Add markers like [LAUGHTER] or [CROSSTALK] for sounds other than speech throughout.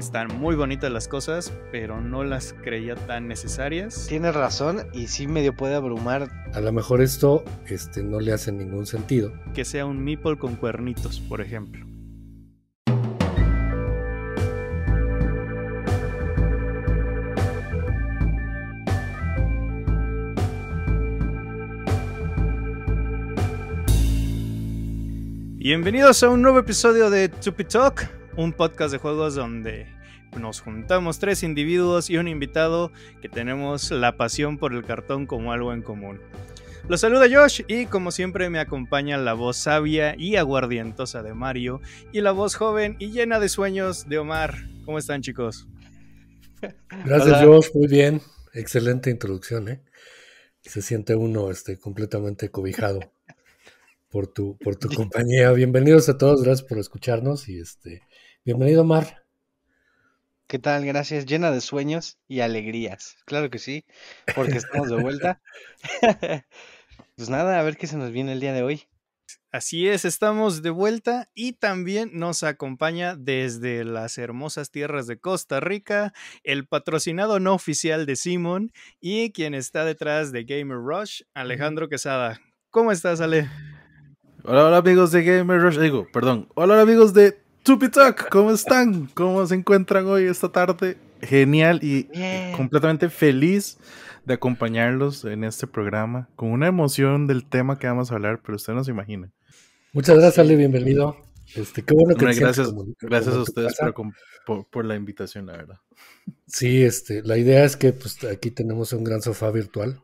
Están muy bonitas las cosas, pero no las creía tan necesarias. Tienes razón y sí medio puede abrumar. A lo mejor esto este, no le hace ningún sentido. Que sea un meeple con cuernitos, por ejemplo. Bienvenidos a un nuevo episodio de Tupi Talk un podcast de juegos donde nos juntamos tres individuos y un invitado que tenemos la pasión por el cartón como algo en común. Los saluda Josh y como siempre me acompaña la voz sabia y aguardientosa de Mario y la voz joven y llena de sueños de Omar. ¿Cómo están chicos? Gracias Josh, muy bien. Excelente introducción, ¿eh? Se siente uno este, completamente cobijado por tu, por tu [LAUGHS] compañía. Bienvenidos a todos, gracias por escucharnos y este Bienvenido, Mar. ¿Qué tal? Gracias. Llena de sueños y alegrías. Claro que sí, porque estamos de vuelta. [LAUGHS] pues nada, a ver qué se nos viene el día de hoy. Así es, estamos de vuelta y también nos acompaña desde las hermosas tierras de Costa Rica el patrocinado no oficial de Simón y quien está detrás de Gamer Rush, Alejandro Quesada. ¿Cómo estás, Ale? Hola, hola amigos de Gamer Rush, digo, perdón, hola, hola amigos de Chupitoc, ¿cómo están? ¿Cómo se encuentran hoy esta tarde? Genial y completamente feliz de acompañarlos en este programa con una emoción del tema que vamos a hablar, pero usted no se imagina. Muchas gracias, Ale, bienvenido. Este, qué bueno que gracias, a ustedes por, la invitación, la verdad. Sí, este, la idea es que pues, aquí tenemos un gran sofá virtual.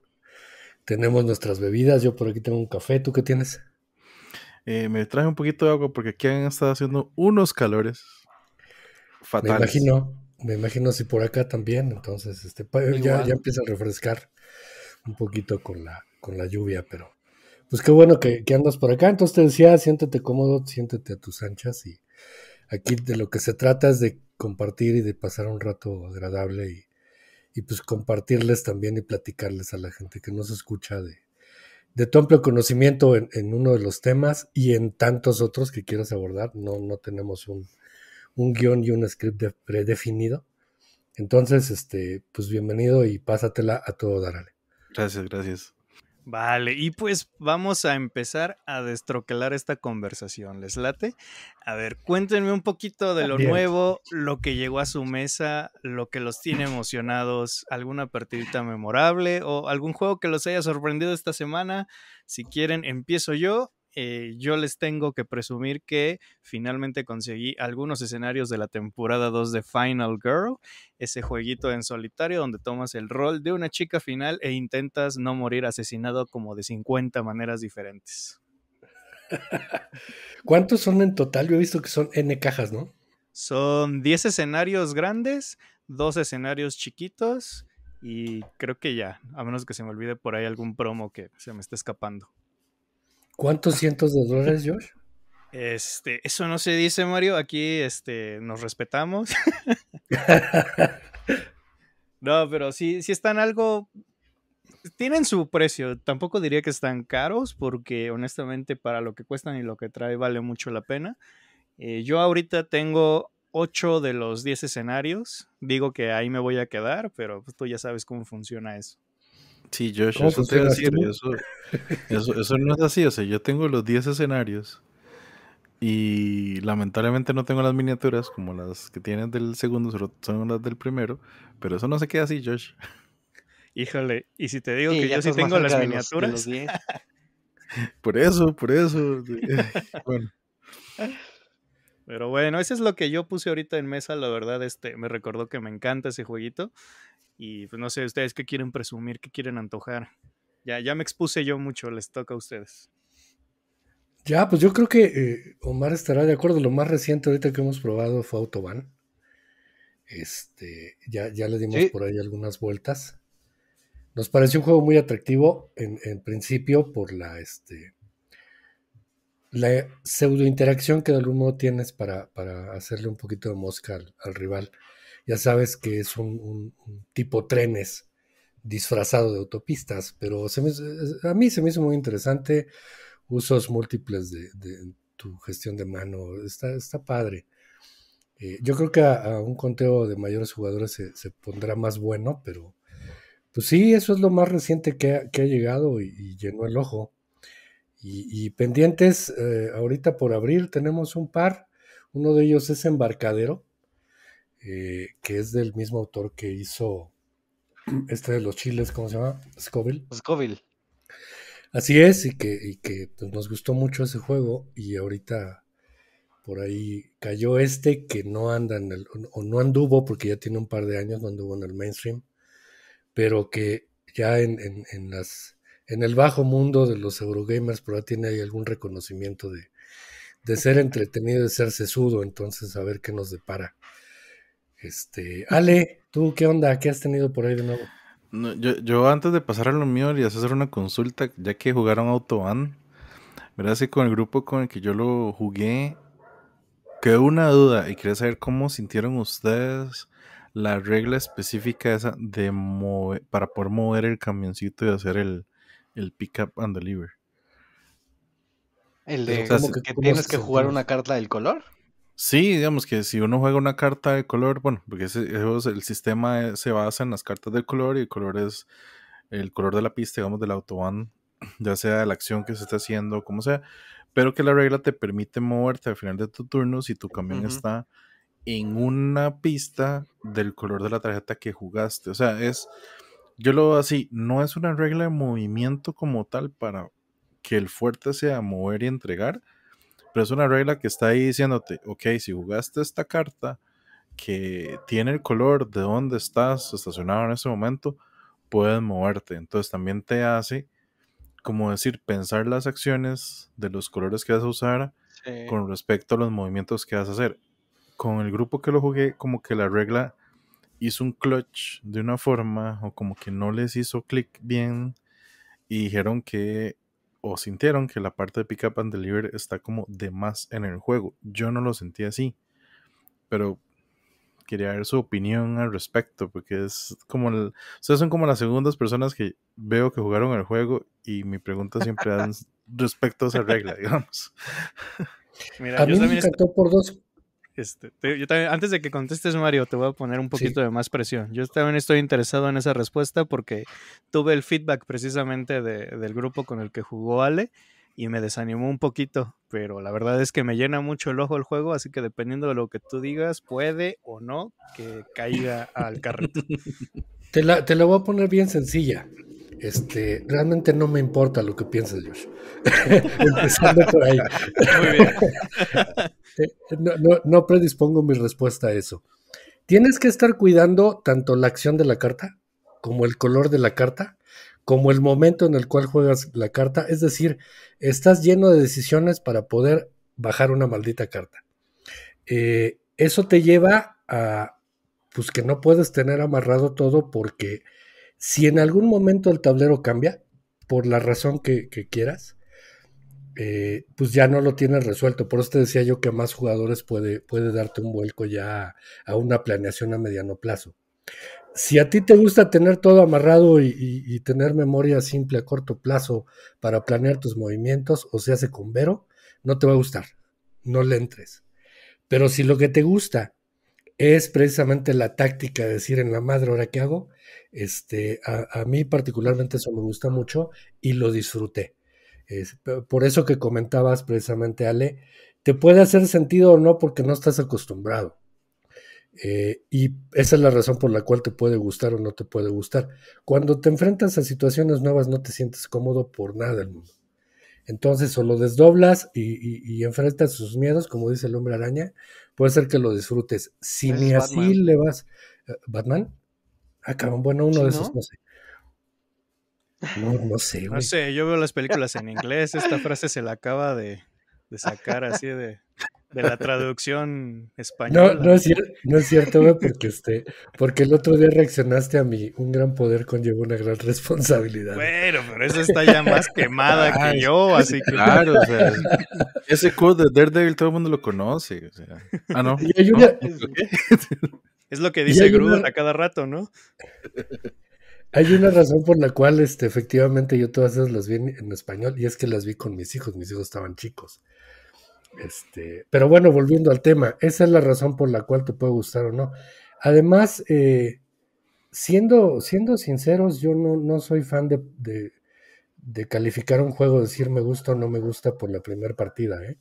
Tenemos nuestras bebidas. Yo por aquí tengo un café. ¿Tú qué tienes? Eh, me traje un poquito de agua porque aquí han estado haciendo unos calores fatales. Me imagino, me imagino si por acá también, entonces este, eh, ya, ya empieza a refrescar un poquito con la, con la lluvia, pero pues qué bueno que, andas por acá. Entonces te decía, siéntete cómodo, siéntete a tus anchas y aquí de lo que se trata es de compartir y de pasar un rato agradable y, y pues compartirles también y platicarles a la gente que no se escucha de, de tu amplio conocimiento en, uno de los temas y en tantos otros que quieras abordar. No, no tenemos un, un guión y un script predefinido. Entonces, este, pues bienvenido y pásatela a todo, Darale. Gracias, gracias. Vale, y pues vamos a empezar a destroquelar esta conversación. ¿Les late? A ver, cuéntenme un poquito de lo nuevo, lo que llegó a su mesa, lo que los tiene emocionados, alguna partidita memorable o algún juego que los haya sorprendido esta semana. Si quieren, empiezo yo eh, yo les tengo que presumir que finalmente conseguí algunos escenarios de la temporada 2 de Final Girl, ese jueguito en solitario donde tomas el rol de una chica final e intentas no morir asesinado como de 50 maneras diferentes. ¿Cuántos son en total? Yo he visto que son N cajas, ¿no? Son 10 escenarios grandes, dos escenarios chiquitos y creo que ya, a menos que se me olvide por ahí algún promo que se me esté escapando. ¿Cuántos ah. cientos de dólares, Josh? Este, eso no se dice, Mario. Aquí este, nos respetamos. [LAUGHS] no, pero sí, sí están algo. Tienen su precio. Tampoco diría que están caros, porque honestamente, para lo que cuestan y lo que trae, vale mucho la pena. Eh, yo ahorita tengo 8 de los 10 escenarios. Digo que ahí me voy a quedar, pero pues, tú ya sabes cómo funciona eso. Sí, Josh, eso no es así, o sea, yo tengo los 10 escenarios y lamentablemente no tengo las miniaturas como las que tienes del segundo, solo son las del primero, pero eso no se queda así, Josh. Híjole, y si te digo que yo sí tengo las miniaturas. [LAUGHS] por eso, por eso. [LAUGHS] bueno. Pero bueno, eso es lo que yo puse ahorita en mesa, la verdad, este, me recordó que me encanta ese jueguito. Y pues no sé, ustedes qué quieren presumir, qué quieren antojar. Ya, ya me expuse yo mucho, les toca a ustedes. Ya, pues yo creo que eh, Omar estará de acuerdo. Lo más reciente ahorita que hemos probado fue Autobahn. Este, ya, ya le dimos por ahí algunas vueltas. Nos pareció un juego muy atractivo en, en principio por la, este, la pseudo interacción que de algún modo tienes para, hacerle un poquito de mosca al, rival. Ya sabes que es un, tipo trenes disfrazado de autopistas, pero eh, eh, a mí se me hizo muy interesante usos múltiples de, tu gestión de mano. Está, está padre. Eh, yo creo que a, un conteo de mayores jugadores se, pondrá más bueno, pero pues sí, eso es lo más reciente que ha, llegado y llenó el ojo. Y, pendientes, eh, ahorita por abril tenemos un par, uno de ellos es Embarcadero, eh, que es del mismo autor que hizo [CLEARS THROAT] este de los chiles, ¿cómo se llama? Scoville. Scoville. Así es, y que, pues, nos gustó mucho ese juego y ahorita por ahí cayó este que no anda en el, o no anduvo porque ya tiene un par de años, no anduvo en el mainstream, pero que ya en las en el bajo mundo de los Eurogamers, pero tiene ahí algún reconocimiento de, de ser entretenido, de ser sesudo, entonces a ver qué nos depara. Este, Ale, ¿tú qué onda? ¿Qué has tenido por ahí de nuevo? No, yo, antes de pasar a lo mío y hacer una consulta, ya que jugaron Autobahn, ¿verdad? que con el grupo con el que yo lo jugué, quedó una duda y quería saber cómo sintieron ustedes la regla específica esa de mover, para poder mover el camioncito y hacer el, el pick up and deliver. El de que, tienes que jugar una carta del color. Sí, digamos que si uno juega una carta de color, bueno, porque el sistema e, se basa en las cartas del color y el color es el color de la pista, digamos, del autobahn, [CLEARS THROAT] ya sea la acción que se está haciendo, como sea, pero que la regla te permite moverte al final de tu turno si tu camión está en una pista del color de la tarjeta que jugaste. O sea, es yo lo veo así, no es una regla de movimiento como tal para que el fuerte sea mover y entregar, pero es una regla que está ahí diciéndote, ok, si jugaste esta carta que tiene el color de dónde estás estacionado en ese momento, puedes moverte. Entonces también te hace, como decir, pensar las acciones de los colores que vas a usar con respecto a los movimientos que vas a hacer. Con el grupo que lo jugué, como que la regla hizo un clutch de una forma o como que no les hizo clic bien y dijeron que o sintieron que la parte de pick up and deliver está como de más en el juego. Yo no lo sentí así, pero quería ver su opinión al respecto porque es como ustedes son como las segundas personas que veo que jugaron el juego y mi pregunta siempre es [LAUGHS] respecto a esa regla, digamos. a mí me encantó por dos este, yo antes de que contestes, Mario, te voy a poner un poquito de más presión. Yo también estoy interesado en esa respuesta porque tuve el feedback precisamente del grupo con el que jugó Ale y me desanimó un poquito, pero la verdad es que me llena mucho el ojo el juego, así que dependiendo de lo que tú digas, puede o no que caiga al carrito [LAUGHS] Te la, te la voy a poner bien sencilla. Este, realmente no me importa lo que pienses, Josh. [LAUGHS] Empezando por ahí. [LAUGHS] Eh, no, predispongo mi respuesta a eso. Tienes que estar cuidando tanto la acción de la carta, como el color de la carta, como el momento en el cual juegas la carta. Es decir, estás lleno de decisiones para poder bajar una maldita carta. Eh, eso te lleva a, pues que no puedes tener amarrado todo porque si en algún momento el tablero cambia, por la razón que, quieras, eh, pues ya no lo tienes resuelto. Por eso te decía yo que más jugadores puede, puede darte un vuelco ya a, una planeación a mediano plazo. Si a ti te gusta tener todo amarrado y, tener memoria simple a corto plazo para planear tus movimientos, o se hace con Vero, no te va a gustar, no le entres. Pero si lo que te gusta es precisamente la táctica de decir en la madre, ahora qué hago. Este, a, mí particularmente eso me gusta mucho y lo disfruté. por eso que comentabas precisamente, Ale, te puede hacer sentido o no porque no estás acostumbrado. Eh, y esa es la razón por la cual te puede gustar o no te puede gustar. Cuando te enfrentas a situaciones nuevas no te sientes cómodo por nada el mundo. Entonces, o lo desdoblas y, enfrentas sus miedos, como dice el hombre araña, puede ser que lo disfrutes. Si ni así le vas. Eh, ¿Batman? acaban ah, bueno, uno de esos, no, no sé. No, sé, No sé, yo veo las películas en inglés, esta frase se la acaba de sacar así de de la traducción española. No, no es, cierto, porque, este, porque el otro día reaccionaste a mí. Un gran poder conlleva una gran responsabilidad. Bueno, pero eso está ya más [LAUGHS] quemada que yo, así que. Claro, o sea, ese code de Daredevil todo el mundo lo conoce. Ah, no. Pues, [LAUGHS] es lo que dice Gruden a cada rato, ¿no? Hay una razón por la cual este, efectivamente yo todas esas las vi en, español y es que las vi con mis hijos, mis hijos estaban chicos. Este, pero bueno, volviendo al tema, esa es la razón por la cual te puede gustar o no. Además, eh, siendo, siendo sinceros, yo no, soy fan de, de, calificar un juego, decir me gusta o no me gusta por la primera partida. ¿eh?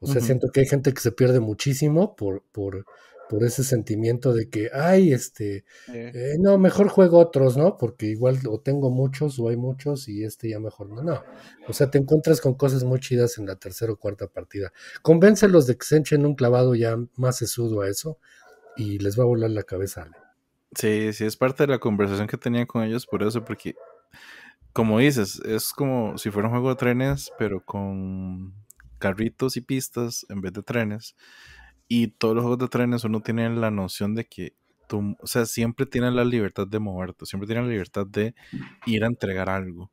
O sea, siento que hay gente que se pierde muchísimo por, por, por ese sentimiento de que, ay, este, eh, no, mejor juego otros, ¿no? Porque igual o tengo muchos o hay muchos y este ya mejor no, no. O sea, te encuentras con cosas muy chidas en la tercera o cuarta partida. Convéncelos de que se echen un clavado ya más sesudo a eso y les va a volar la cabeza. Ale. Sí, sí, es parte de la conversación que tenía con ellos por eso, porque, como dices, es como si fuera un juego de trenes, pero con carritos y pistas en vez de trenes. Y todos los juegos de trenes uno tiene la noción de que tú, o sea, siempre tienes la libertad de moverte, siempre tienes la libertad de ir a entregar algo.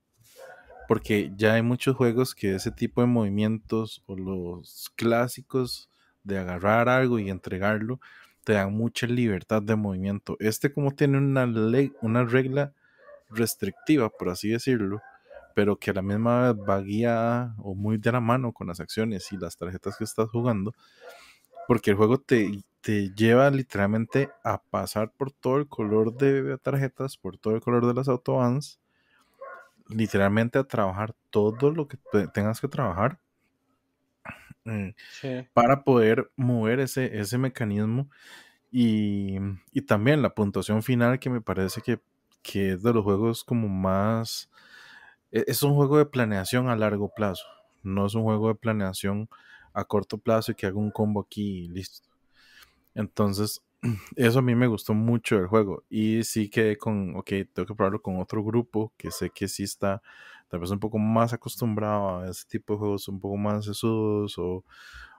Porque ya hay muchos juegos que ese tipo de movimientos o los clásicos de agarrar algo y entregarlo te dan mucha libertad de movimiento. Este como tiene una, ley, una regla restrictiva, por así decirlo, pero que a la misma vez va guiada o muy de la mano con las acciones y las tarjetas que estás jugando, porque el juego te, te lleva literalmente a pasar por todo el color de tarjetas, por todo el color de las autobans, literalmente a trabajar todo lo que tengas que trabajar eh, para poder mover ese, ese mecanismo. Y, y, también la puntuación final que me parece que, que es de los juegos como más... E, es un juego de planeación a largo plazo, no es un juego de planeación a corto plazo y que haga un combo aquí y listo. Entonces, [CLEARS THROAT] eso a mí me gustó mucho del juego. Y sí quedé con, ok, tengo que probarlo con otro grupo que sé que sí está tal vez un poco más acostumbrado a ese tipo de juegos, un poco más sesudos o,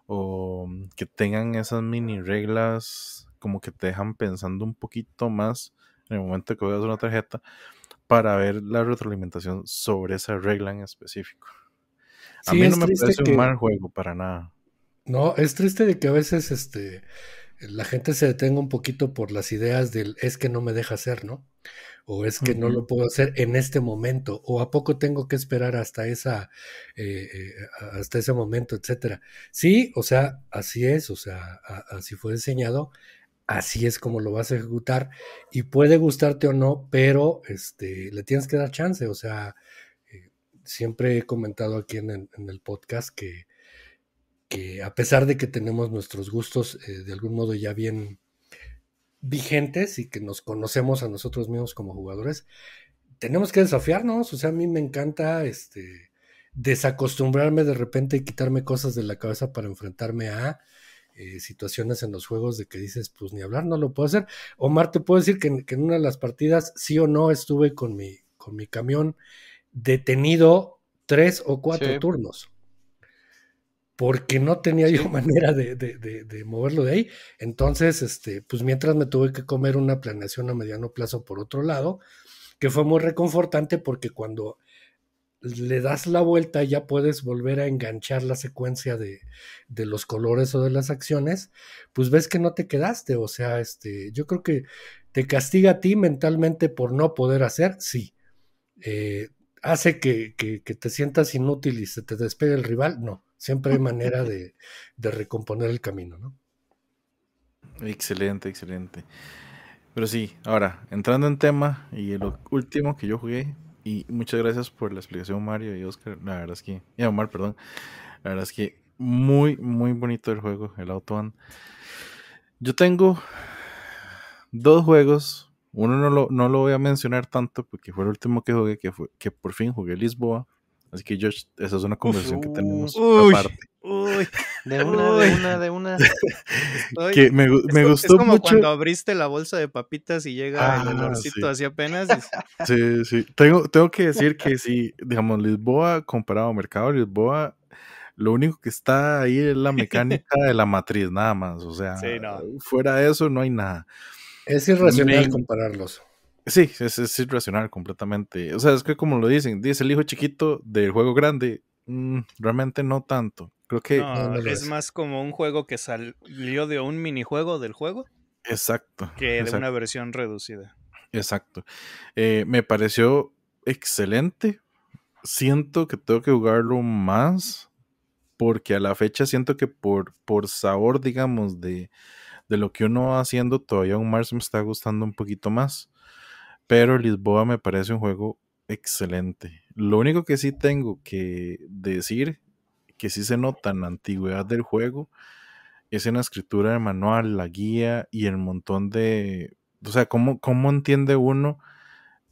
o mm, que tengan esas mini reglas como que te dejan pensando un poquito más en el momento que veas una tarjeta para ver la retroalimentación sobre esa regla en específico. A sí, no me parece un mal juego para nada. No, es triste de que a veces este, la gente se detenga un poquito por las ideas del es que no me deja hacer, ¿no? O es que no lo puedo hacer en este momento, o a poco tengo que esperar hasta esa, eh, eh, hasta ese momento, etcétera. Sí, o sea, así es, o sea, así fue diseñado, así es como lo vas a ejecutar y puede gustarte o no, pero este, le tienes que dar chance, o sea, siempre he comentado aquí en, el podcast que, que, a pesar de que tenemos nuestros gustos eh, de algún modo ya bien vigentes y que nos conocemos a nosotros mismos como jugadores, tenemos que desafiarnos. O sea, a mí me encanta este, desacostumbrarme de repente y quitarme cosas de la cabeza para enfrentarme a eh, situaciones en los juegos de que dices, pues ni hablar, no lo puedo hacer. Omar, te puedo decir que, que en, una de las partidas sí o no estuve con mi, con mi camión detenido tres o cuatro turnos. Porque no tenía yo manera de, moverlo de ahí. Entonces, este, pues mientras me tuve que comer una planeación a mediano plazo por otro lado, que fue muy reconfortante porque cuando le das la vuelta ya puedes volver a enganchar la secuencia de, los colores o de las acciones, pues ves que no te quedaste. O sea, este, yo creo que te castiga a ti mentalmente por no poder hacer, sí. Eh, hace que, te sientas inútil y se te despegue el rival, no. Siempre hay manera [LAUGHS] de, recomponer el camino, ¿no? Excelente, excelente. Pero sí, ahora, entrando en tema y lo último que yo jugué, y muchas gracias por la explicación, Mario y Oscar. La verdad es que, y Omar, perdón. La verdad es que muy, muy bonito el juego, el Auto Yo tengo dos juegos uno no lo, no lo voy a mencionar tanto porque fue el último que jugué, que, fue, que por fin jugué Lisboa. Así que, Josh, esa es una conversación que tenemos uy, aparte. Uy, de una, de una, de una. [LAUGHS] me, gustó es como mucho. cuando abriste la bolsa de papitas y llega el ah, olorcito así apenas. Sí, sí. Tengo, tengo que decir que si digamos, Lisboa comparado a Mercado Lisboa, lo único que está ahí es la mecánica de la matriz, nada más. O sea, fuera de eso no hay nada. Es irracional compararlos. Sí, es, irracional completamente. O sea, es que como lo dicen, dice el hijo chiquito del juego grande, mm, realmente no tanto. Creo que es, más como un juego que salió de un minijuego del juego. Exacto. Que de una versión reducida. Exacto. Eh, me pareció excelente. Siento que tengo que jugarlo más porque a la fecha siento que por, por sabor, digamos, de, de lo que uno va haciendo, todavía un Mars me está gustando un poquito más. Pero Lisboa me parece un juego excelente. Lo único que sí tengo que decir, que sí se nota en la antigüedad del juego, es en la escritura del manual, la guía y el montón de... O sea, cómo, cómo entiende uno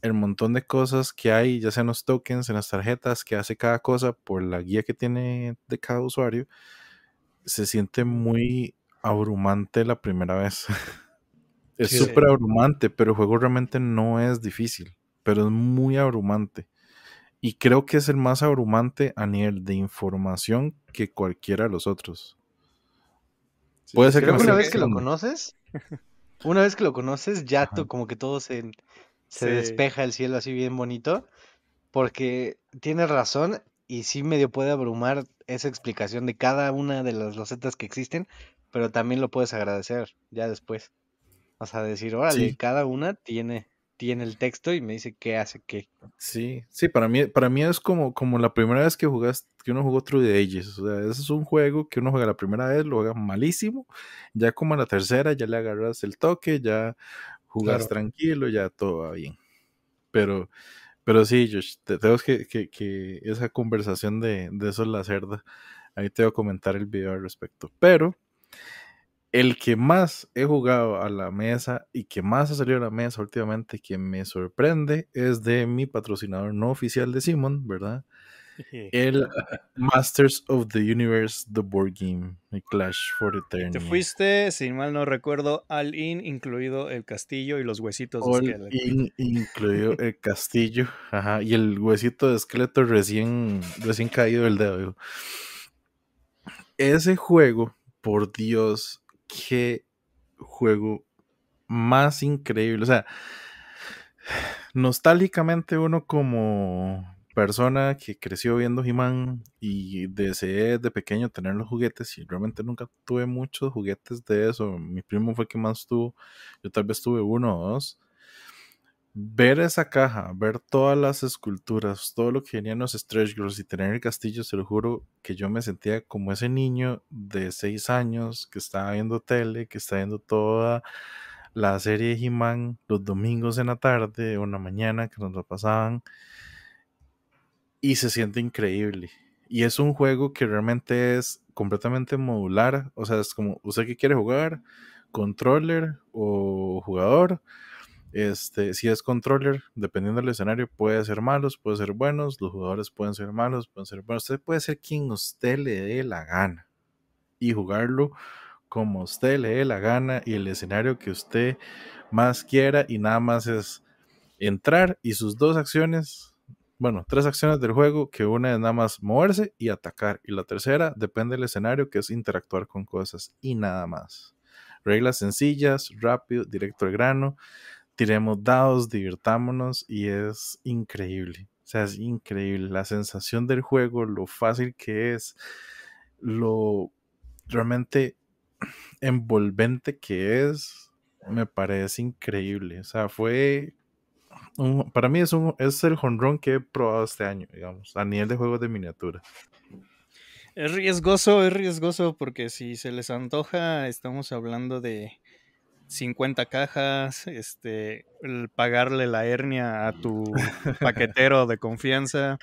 el montón de cosas que hay, ya sean los tokens, en las tarjetas, que hace cada cosa por la guía que tiene de cada usuario, se siente muy abrumante la primera vez. [LAUGHS] es súper abrumante, pero el juego realmente no es difícil, pero es muy abrumante. Y creo que es el más abrumante a nivel de información que cualquiera de los otros. Puede ser que, una vez que lo conoces, una vez que lo conoces, ya tú, como que todo se, se despeja el cielo así bien bonito, porque tienes razón y sí medio puede abrumar esa explicación de cada una de las losetas que existen, pero también lo puedes agradecer ya después. O sea, decir, órale, cada una tiene, tiene el texto y me dice qué hace qué. Sí, sí, para mí, para mí es como, como la primera vez que jugas que uno jugó True de O sea, ese es un juego que uno juega la primera vez, lo haga malísimo, ya como a la tercera ya le agarras el toque, ya jugas tranquilo, ya todo va bien. Pero, pero sí, Josh, tengo que, que, esa conversación de, de eso es la cerda. Ahí te voy a comentar el video al respecto. Pero el que más he jugado a la mesa y que más ha salido a la mesa últimamente, que me sorprende, es de mi patrocinador no oficial de Simon, ¿verdad? El Masters of the Universe, The Board Game, Clash for Eternity. Te fuiste, si mal no recuerdo, al in, incluido el castillo y los huesitos de esqueleto. In, incluido [LAUGHS] el castillo, ajá, y el huesito de esqueleto recién, recién caído del dedo. Ese juego por Dios, qué juego más increíble. O sea, nostálgicamente uno como persona que creció viendo He-Man y deseé de pequeño tener los juguetes y realmente nunca tuve muchos juguetes de eso. Mi primo fue el que más tuvo, yo tal vez tuve uno o dos ver esa caja, ver todas las esculturas, todo lo que venían los stretch girls y tener el castillo, se lo juro que yo me sentía como ese niño de 6 años que estaba viendo tele, que estaba viendo toda la serie de He-Man los domingos en la tarde o en la mañana que nos lo pasaban. Y se siente increíble. Y es un juego que realmente es completamente modular. O sea, es como, ¿usted que quiere jugar? ¿Controller o jugador? Este, si es controller, dependiendo del escenario, puede ser malos, puede ser buenos, los jugadores pueden ser malos, pueden ser buenos. Usted puede ser quien usted le dé la gana y jugarlo como usted le dé la gana y el escenario que usted más quiera y nada más es entrar y sus dos acciones, bueno, tres acciones del juego, que una es nada más moverse y atacar y la tercera depende del escenario que es interactuar con cosas y nada más. Reglas sencillas, rápido, directo al grano tiremos dados, divirtámonos y es increíble. O sea, es increíble la sensación del juego, lo fácil que es, lo realmente [CLEARS THROAT] envolvente que es, me parece increíble. O sea, fue para mí es un es el jonrón que he probado este año, digamos, a nivel de juegos de miniatura. Es riesgoso, es riesgoso porque si se les antoja, estamos hablando de 50 cajas, este, el pagarle la hernia a tu paquetero de confianza.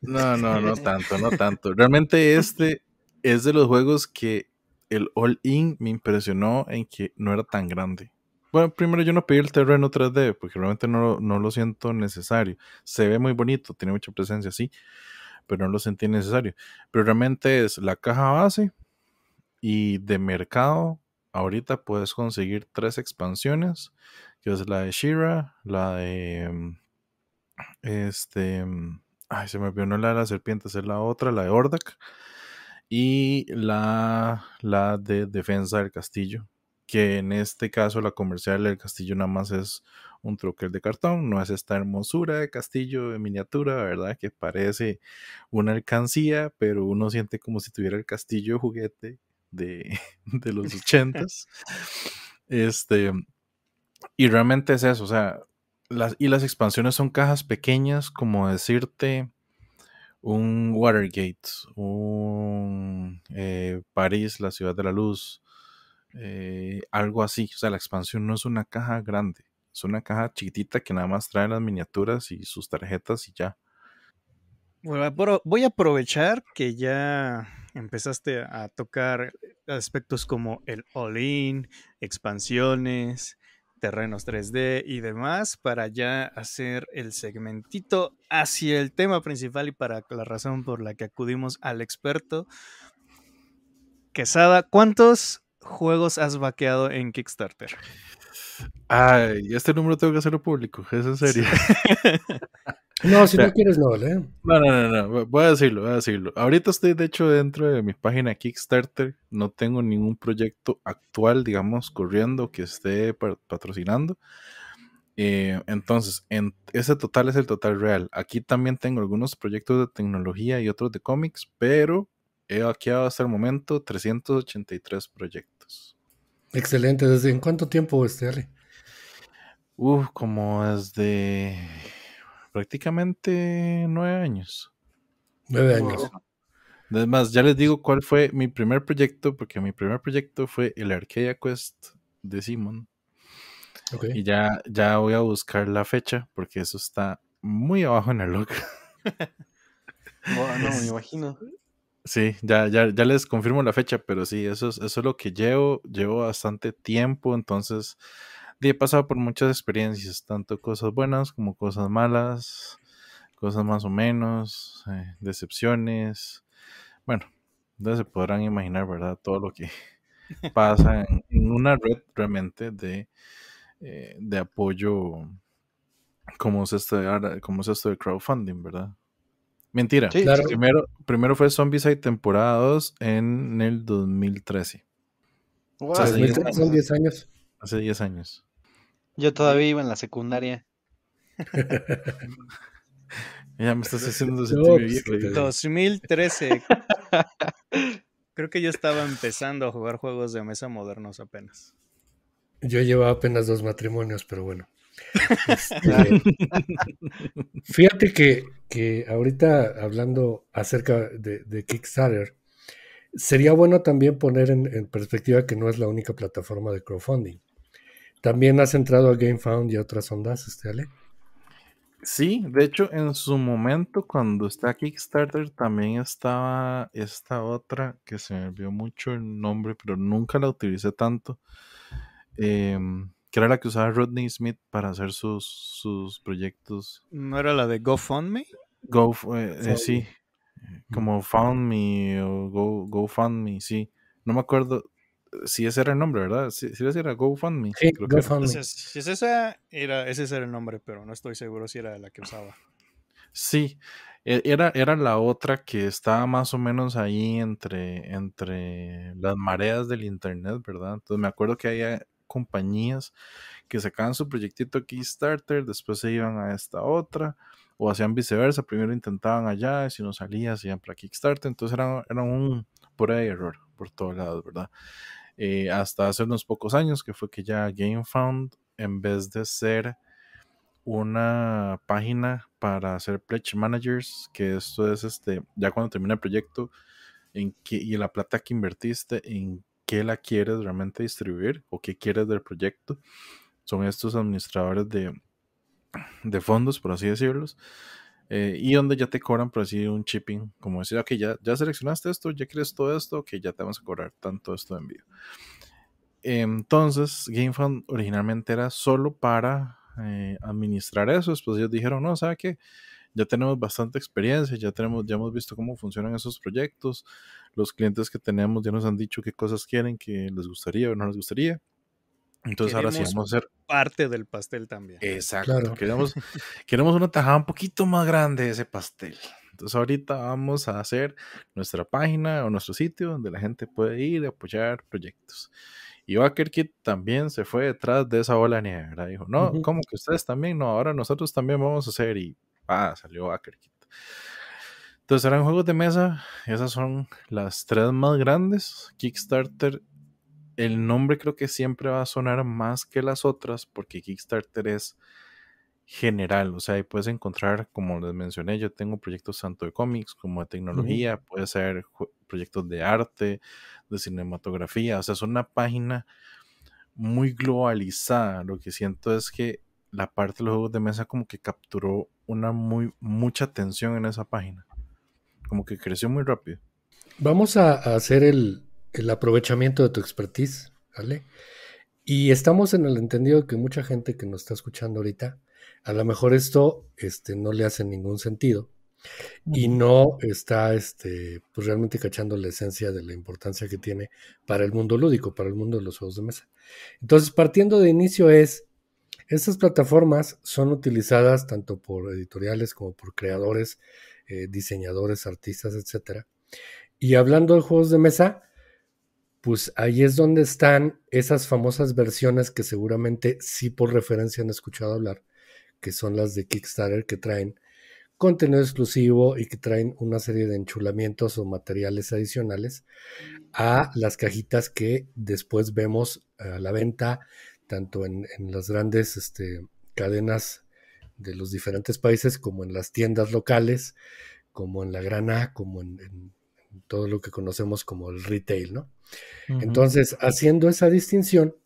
No, no, no [LAUGHS] tanto, no tanto. Realmente este es de los juegos que el all-in me impresionó en que no era tan grande. Bueno, primero yo no pedí el terreno 3D porque realmente no, no lo siento necesario. Se ve muy bonito, tiene mucha presencia, sí, pero no lo sentí necesario. Pero realmente es la caja base y de mercado ahorita puedes conseguir tres expansiones, que es la de Shira, la de mm, este, mm, ay, se me olvidó la de las serpientes, es la otra, la de Ordak y la la de defensa del castillo, que en este caso la comercial del castillo nada más es un troquel de cartón, no es esta hermosura de castillo de miniatura, ¿verdad? Que parece una alcancía, pero uno siente como si tuviera el castillo juguete [LAUGHS] de, los ochentas. este, y realmente es eso, o sea, las, y las expansiones son cajas pequeñas, como decirte un Watergate, un eh, París, la ciudad de la luz, eh, algo así. O sea, la expansión no es una caja grande, es una caja chiquitita que nada más trae las miniaturas y sus tarjetas y ya. Bueno, voy a aprovechar que ya empezaste a tocar aspectos como el all-in, expansiones, terrenos 3D y demás para ya hacer el segmentito hacia el tema principal y para la razón por la que acudimos al experto. Quesada, ¿cuántos juegos has vaqueado en Kickstarter? Ay, este número tengo que hacerlo público, es en serio. [LAUGHS] No, si no quieres, no, ¿eh? No, no, no, no, voy a decirlo, voy a decirlo. Ahorita estoy, de hecho, dentro de mi página Kickstarter. No tengo ningún proyecto actual, digamos, corriendo que esté patrocinando. Eh, entonces, ese total es el total real. Aquí también tengo algunos proyectos de tecnología y otros de cómics, pero he aquíado hasta el momento 383 proyectos. Excelente. ¿Desde en cuánto tiempo, este, Uf, como desde prácticamente nueve años. Nueve años. Además, ya les digo cuál fue mi primer proyecto, porque mi primer proyecto fue el Arcadia Quest de Simon. Y ya, ya voy a buscar la fecha, porque eso está muy abajo en el log. [LAUGHS] no, me imagino. Sí, ya, ya, ya, les confirmo la fecha, pero sí, eso es, eso es lo que llevo. Llevo bastante tiempo, entonces y he pasado por muchas experiencias, tanto cosas buenas como cosas malas, cosas más o menos, eh, decepciones. Bueno, entonces se podrán imaginar, ¿verdad? Todo lo que [LAUGHS] pasa en, una red realmente eh, de, apoyo como es, esto de, como esto de crowdfunding, ¿verdad? Mentira. primero, primero fue Zombies Temporados temporadas en el 2013. hace 10 años. Hace 10 años. Yo todavía iba en la secundaria. [LAUGHS] ya me estás haciendo sentir 2013. [LAUGHS] Creo que yo estaba empezando a jugar juegos de mesa modernos apenas. Yo llevaba apenas dos matrimonios, pero bueno. [LAUGHS] Este, fíjate que, ahorita hablando acerca de, Kickstarter, sería bueno también poner en perspectiva que no es la única plataforma de crowdfunding. También has entrado a GameFound y a otras ondas, este Ale. Sí, de hecho, en su momento, cuando está Kickstarter, también estaba esta otra que se me vio mucho el nombre, pero nunca la utilicé tanto. Em, que era la que usaba Rodney Smith para hacer sus, proyectos. ¿No era la de GoFundMe? Go, eh, eh, sí, como Found Me o Go, GoFundMe, sí. No me acuerdo, si ese era el nombre, ¿verdad? Sí, ese era GoFundMe. creo Que Si es era, ese era el nombre, pero no estoy seguro si era la que usaba. Sí, e, era, era la otra que estaba más o menos ahí entre, entre las mareas del internet, ¿verdad? Entonces me acuerdo que había compañías que sacaban su proyectito Kickstarter, después se iban a esta otra, o hacían viceversa, primero intentaban allá, y si no salía, hacían para Kickstarter, entonces era, un por error por todos lados, ¿verdad? Eh, hasta hace unos pocos años, que fue que ya GameFound, en vez de ser una página para hacer pledge managers, que esto es este, ya cuando termina el proyecto, y la plata que invertiste, en qué la quieres realmente distribuir o qué quieres del proyecto. Son estos administradores de, de fondos, por así decirlos, eh, y donde ya te cobran, por así, un shipping, como decir, ok, ya, ya seleccionaste esto, ya quieres todo esto, que ya te vamos a cobrar tanto esto de envío. Entonces, GameFound originalmente era solo para eh, administrar eso. Después ellos dijeron, no, ¿sabe qué? Ya tenemos bastante experiencia, ya, tenemos, ya hemos visto cómo funcionan esos proyectos. Los clientes que tenemos ya nos han dicho qué cosas quieren, qué les gustaría o no les gustaría. Entonces ahora sí vamos a ser parte del pastel también. Exacto. Queremos, [LAUGHS] queremos una tajada un poquito más grande de ese pastel. Entonces ahorita vamos a hacer nuestra página o nuestro sitio donde la gente puede ir a apoyar proyectos. Y Walker Kit también se fue detrás de esa ola negra, Dijo, no, como ¿cómo que ustedes también? No, ahora nosotros también vamos a hacer. Y ah, salió Walker Kit, Entonces eran juegos de mesa, esas son las tres más grandes. Kickstarter el nombre creo que siempre va a sonar más que las otras porque Kickstarter es general, o sea, ahí puedes encontrar, como les mencioné, yo tengo proyectos tanto de cómics como de tecnología, puede ser proyectos de arte, de cinematografía, o sea, es una página muy globalizada. Lo que siento es que la parte de los juegos de mesa como que capturó una muy mucha atención en esa página, como que creció muy rápido. Vamos a hacer el, el aprovechamiento de tu expertise, ¿vale? Y estamos en el entendido que mucha gente que nos está escuchando ahorita, a lo mejor esto este, no le hace ningún sentido y no está este, pues realmente cachando la esencia de la importancia que tiene para el mundo lúdico, para el mundo de los juegos de mesa. Entonces, partiendo de inicio es, estas plataformas son utilizadas tanto por editoriales como por creadores, eh, diseñadores, artistas, etc. Y hablando de juegos de mesa, pues ahí es donde están esas famosas versiones que seguramente sí por referencia han escuchado hablar, que son las de Kickstarter que traen contenido exclusivo y que traen una serie de enchulamientos o materiales adicionales a las cajitas que después vemos a la venta, tanto en, las grandes este, cadenas de los diferentes países como en las tiendas locales, como en la grana, como en todo lo que conocemos como el retail, ¿no? Entonces, haciendo esa distinción,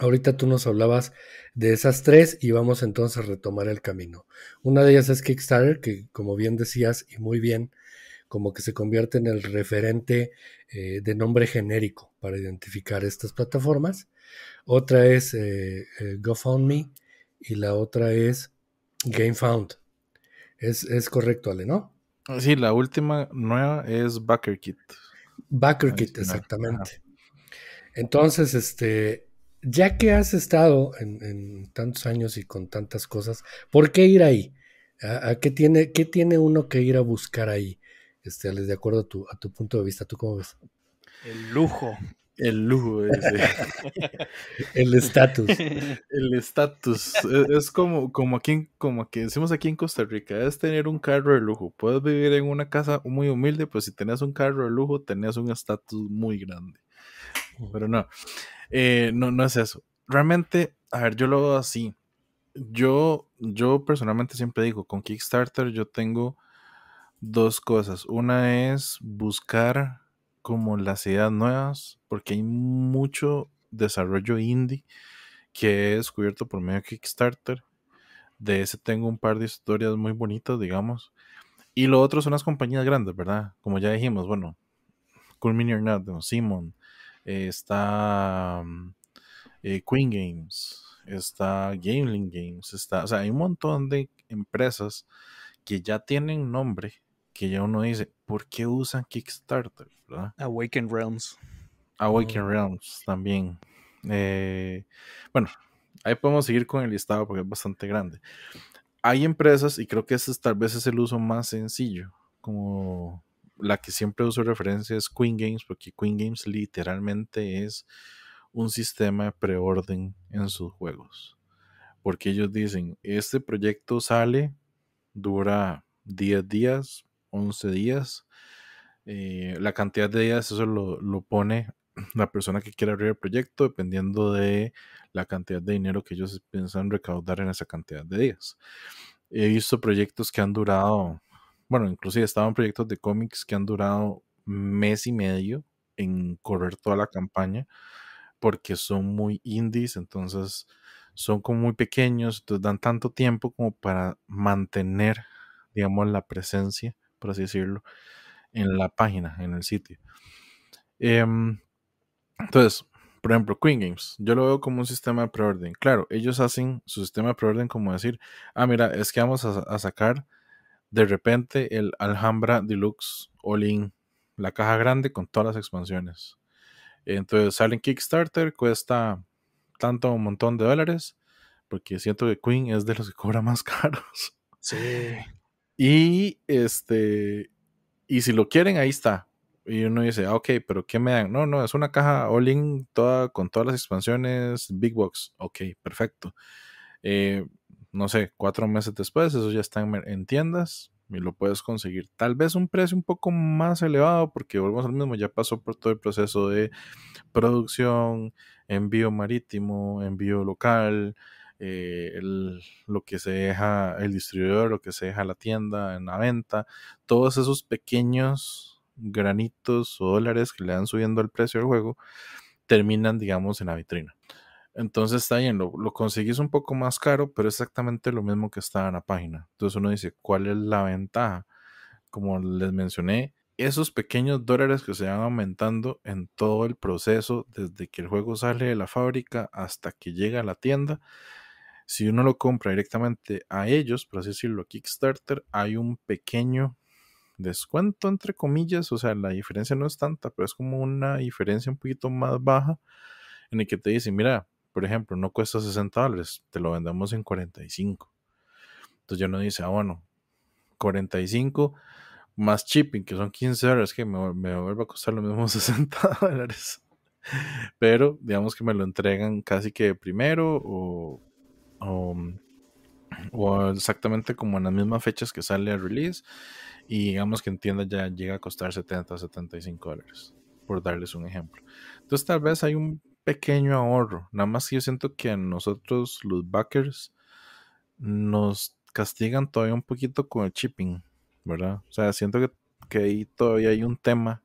ahorita tú nos hablabas de esas tres y vamos entonces a retomar el camino. Una de ellas es Kickstarter, que como bien decías y muy bien, como que se convierte en el referente eh, de nombre genérico para identificar estas plataformas. Otra es eh, eh, GoFundMe y la otra es GameFound. Es, es correcto, Ale, ¿no? Sí, la última nueva es Backer Kit. Backer Kit, exactamente. Entonces, este, ya que has estado en, tantos años y con tantas cosas, ¿por qué ir ahí? ¿A, qué, tiene, tiene uno que ir a buscar ahí? Este, de acuerdo a tu, a tu punto de vista, ¿tú cómo ves? El lujo. El lujo, ese. [LAUGHS] el estatus. El estatus. E, es, como, como, aquí, como que decimos aquí en Costa Rica, es tener un carro de lujo. Puedes vivir en una casa muy humilde, pero pues si tenías un carro de lujo, tenías un estatus muy grande. Pero no, eh, no, no es eso. Realmente, a ver, yo lo hago así. Yo, yo personalmente siempre digo, con Kickstarter yo tengo dos cosas. Una es buscar como las ideas nuevas, porque hay mucho desarrollo indie que he descubierto por medio de Kickstarter. De ese tengo un par de historias muy bonitas, digamos. Y lo otro son las compañías grandes, ¿verdad? Como ya dijimos, bueno, Cool Mini Simon, eh, está mm, eh, Queen Games, está Gameling Games, está, o sea, hay un montón de empresas que ya tienen nombre que ya uno dice, ¿por qué usan Kickstarter? ¿verdad? Awaken Realms. Awaken mm. Realms también. Eh, bueno, ahí podemos seguir con el listado porque es bastante grande. Hay empresas, y creo que este tal vez es el uso más sencillo, como la que siempre uso referencia es Queen Games, porque Queen Games literalmente es un sistema de preorden en sus juegos. Porque ellos dicen, este proyecto sale, dura 10 días, 11 días. Eh, la cantidad de días, eso lo, lo pone [CLEARS THROAT] la persona que quiere abrir el proyecto, dependiendo de la cantidad de dinero que ellos piensan recaudar en esa cantidad de días. He visto proyectos que han durado, bueno, inclusive estaban proyectos de cómics que han durado mes y medio en correr toda la campaña, porque son muy indies, entonces son como muy pequeños, entonces dan tanto tiempo como para mantener, digamos, la presencia por así decirlo, en la página, en el sitio. Em, entonces, por ejemplo, Queen Games, yo lo veo como un sistema de preorden. Claro, ellos hacen su sistema de preorden como decir, ah, mira, es que vamos a, sacar de repente el Alhambra Deluxe All-In, la caja grande con todas las expansiones. Entonces salen Kickstarter, cuesta tanto un montón de dólares, porque siento que Queen es de los que cobra más [LAUGHS] caros. Sí. Y este, y si lo quieren, ahí está. Y uno dice, ah, ok, pero ¿qué me dan? No, no, es una caja all-in toda, con todas las expansiones, Big Box. Ok, perfecto. Eh, no sé, cuatro meses después, eso ya está en, tiendas y lo puedes conseguir. Tal vez un precio un poco más elevado, porque volvemos al mismo, ya pasó por todo el proceso de producción, envío marítimo, envío local, eh, el, lo que se deja el distribuidor, lo que se deja la tienda en la venta, todos esos pequeños granitos o dólares que le dan subiendo el precio del juego, terminan, digamos, en la vitrina. Entonces está bien, lo, lo conseguís un poco más caro, pero exactamente lo mismo que estaba en la página. Entonces uno dice, ¿cuál es la ventaja? Como les mencioné, esos pequeños dólares que se van aumentando en todo el proceso, desde que el juego sale de la fábrica hasta que llega a la tienda, si uno lo compra directamente a ellos, por así decirlo, Kickstarter, hay un pequeño descuento, entre comillas, o sea, la diferencia no es tanta, pero es como una diferencia un poquito más baja en el que te dicen, mira, por ejemplo, no cuesta 60 dólares, te lo vendemos en 45. Entonces ya no dice, ah, bueno, 45 más shipping, que son 15 dólares, que me, me vuelve a costar lo mismo 60 [LAUGHS] dólares. Pero digamos que me lo entregan casi que primero o Um, o, exactamente como en las mismas fechas que sale el release. Y digamos que en tienda ya llega a costar 70, 75 dólares, por darles un ejemplo. Entonces tal vez hay un pequeño ahorro. Nada más que yo siento que nosotros los backers nos castigan todavía un poquito con el shipping, ¿verdad? O sea, siento que, que ahí todavía hay un tema.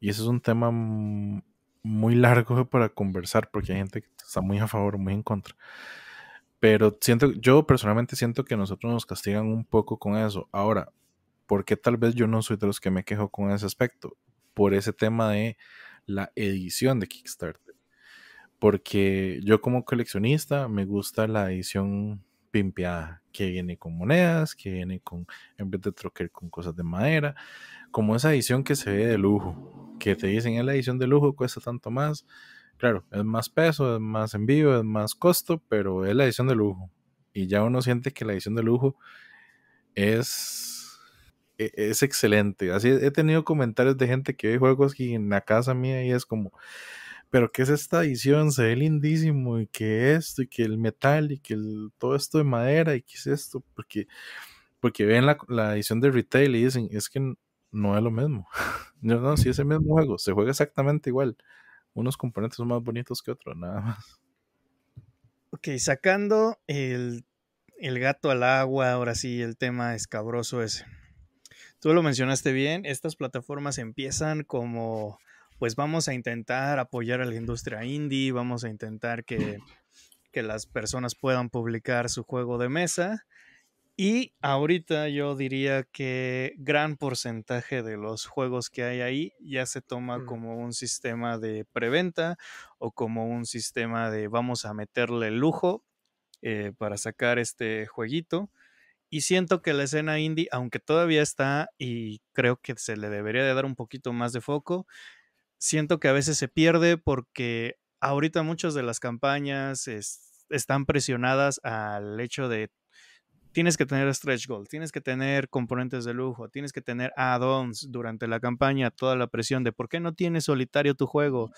Y ese es un tema muy largo para conversar porque hay gente que está muy a favor, muy en contra. Pero siento, yo personalmente siento que nosotros nos castigan un poco con eso. Ahora, ¿por qué tal vez yo no soy de los que me quejo con ese aspecto? Por ese tema de la edición de Kickstarter. Porque yo como coleccionista me gusta la edición pimpeada, que viene con monedas, que viene con, en vez de troquer con cosas de madera, como esa edición que se ve de lujo, que te dicen es la edición de lujo, cuesta tanto más, Claro, es más peso, es más envío, es más costo, pero es la edición de lujo. Y ya uno siente que la edición de lujo es, e, es excelente. Así he tenido comentarios de gente que ve juegos aquí en la casa mía y es como, pero ¿qué es esta edición? Se ve lindísimo y que esto y que el metal y que todo esto de madera y que es esto, porque, porque ven la, la, edición de retail y dicen, es que no es lo mismo. [LAUGHS] no, no, si es el mismo juego, se juega exactamente igual, unos componentes son más bonitos que otros, nada más. Ok, sacando el, gato al agua, ahora sí, el tema escabroso ese. Tú lo mencionaste bien, estas plataformas empiezan como, pues vamos a intentar apoyar a la industria indie, vamos a intentar que, que las personas puedan publicar su juego de mesa y ahorita yo diría que gran porcentaje de los juegos que hay ahí ya se toma mm. como un sistema de preventa o como un sistema de vamos a meterle lujo eh, para sacar este jueguito. Y siento que la escena indie, aunque todavía está y creo que se le debería de dar un poquito más de foco, siento que a veces se pierde porque ahorita muchas de las campañas están presionadas al hecho de tienes que tener stretch goals, tienes que tener componentes de lujo, tienes que tener add-ons durante la campaña, toda la presión de por qué no tienes solitario tu juego.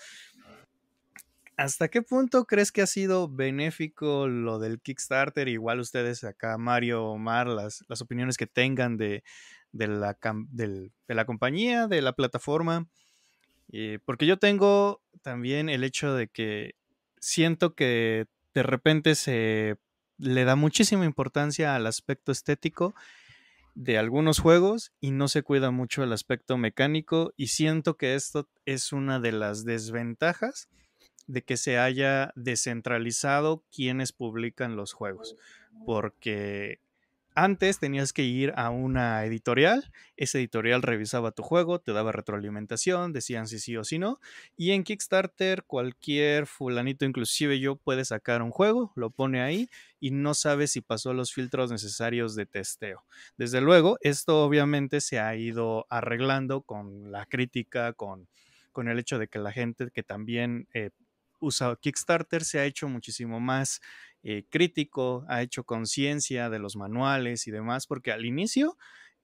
¿Hasta qué punto crees que ha sido benéfico lo del Kickstarter? Igual ustedes acá, Mario, Omar, las, opiniones que tengan de, la, la compañía, de la plataforma. Eh, porque yo tengo también el hecho de que siento que de repente se le da muchísima importancia al aspecto estético de algunos juegos y no se cuida mucho el aspecto mecánico y siento que esto es una de las desventajas de que se haya descentralizado quienes publican los juegos porque antes tenías que ir a una editorial, esa editorial revisaba tu juego, te daba retroalimentación, decían si sí o si no, y en Kickstarter cualquier fulanito, inclusive yo, puede sacar un juego, lo pone ahí y no sabe si pasó los filtros necesarios de testeo. Desde luego, esto obviamente se ha ido arreglando con la crítica, con, con el hecho de que la gente que también... Eh, usa Kickstarter se ha hecho muchísimo más eh, crítico, ha hecho conciencia de los manuales y demás, porque al inicio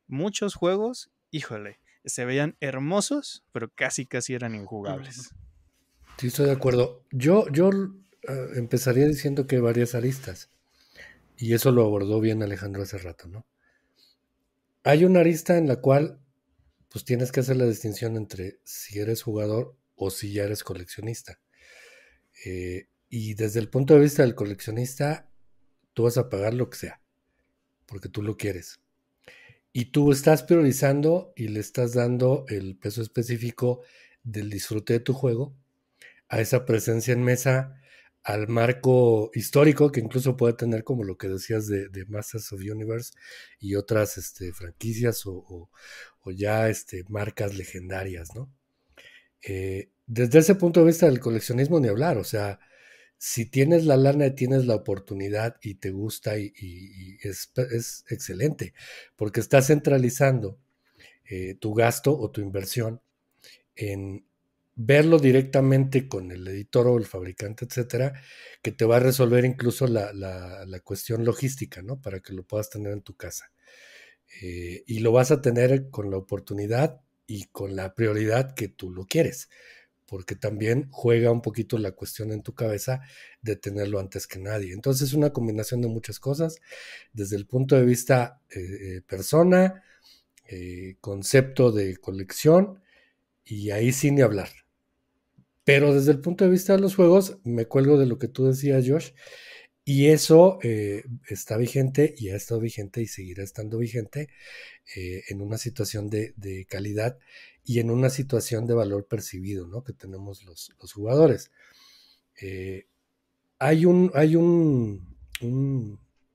muchos juegos, híjole, se veían hermosos, pero casi casi eran injugables. Sí, estoy de acuerdo. Yo, yo ah, empezaría diciendo que varias aristas, y eso lo abordó bien Alejandro hace rato, ¿no? Hay una arista en la cual pues tienes que hacer la distinción entre si eres jugador o si ya eres coleccionista. Eh, y desde el punto de vista del coleccionista, tú vas a pagar lo que sea, porque tú lo quieres. Y tú estás priorizando y le estás dando el peso específico del disfrute de tu juego a esa presencia en mesa, al marco histórico que incluso puede tener como lo que decías de, Masters of Universe y otras este, franquicias o, ya este, marcas legendarias, ¿no? Eh, desde ese punto de vista del coleccionismo ni hablar, o sea, si tienes la lana y tienes la oportunidad y te gusta y, es, es, excelente, porque estás centralizando eh, tu gasto o tu inversión en verlo directamente con el editor o el fabricante, etcétera, que te va a resolver incluso la, la, la cuestión logística, ¿no? Para que lo puedas tener en tu casa. Eh, y lo vas a tener con la oportunidad y con la prioridad que tú lo quieres porque también juega un poquito la cuestión en tu cabeza de tenerlo antes que nadie. Entonces es una combinación de muchas cosas, desde el punto de vista eh, eh, persona, eh, concepto de colección, y ahí sin ni hablar. Pero desde el punto de vista de los juegos, me cuelgo de lo que tú decías, Josh, y eso está vigente y ha estado vigente y seguirá estando vigente en una situación de, calidad y en una situación de valor percibido ¿no? que tenemos los, jugadores. Eh, hay un, hay un,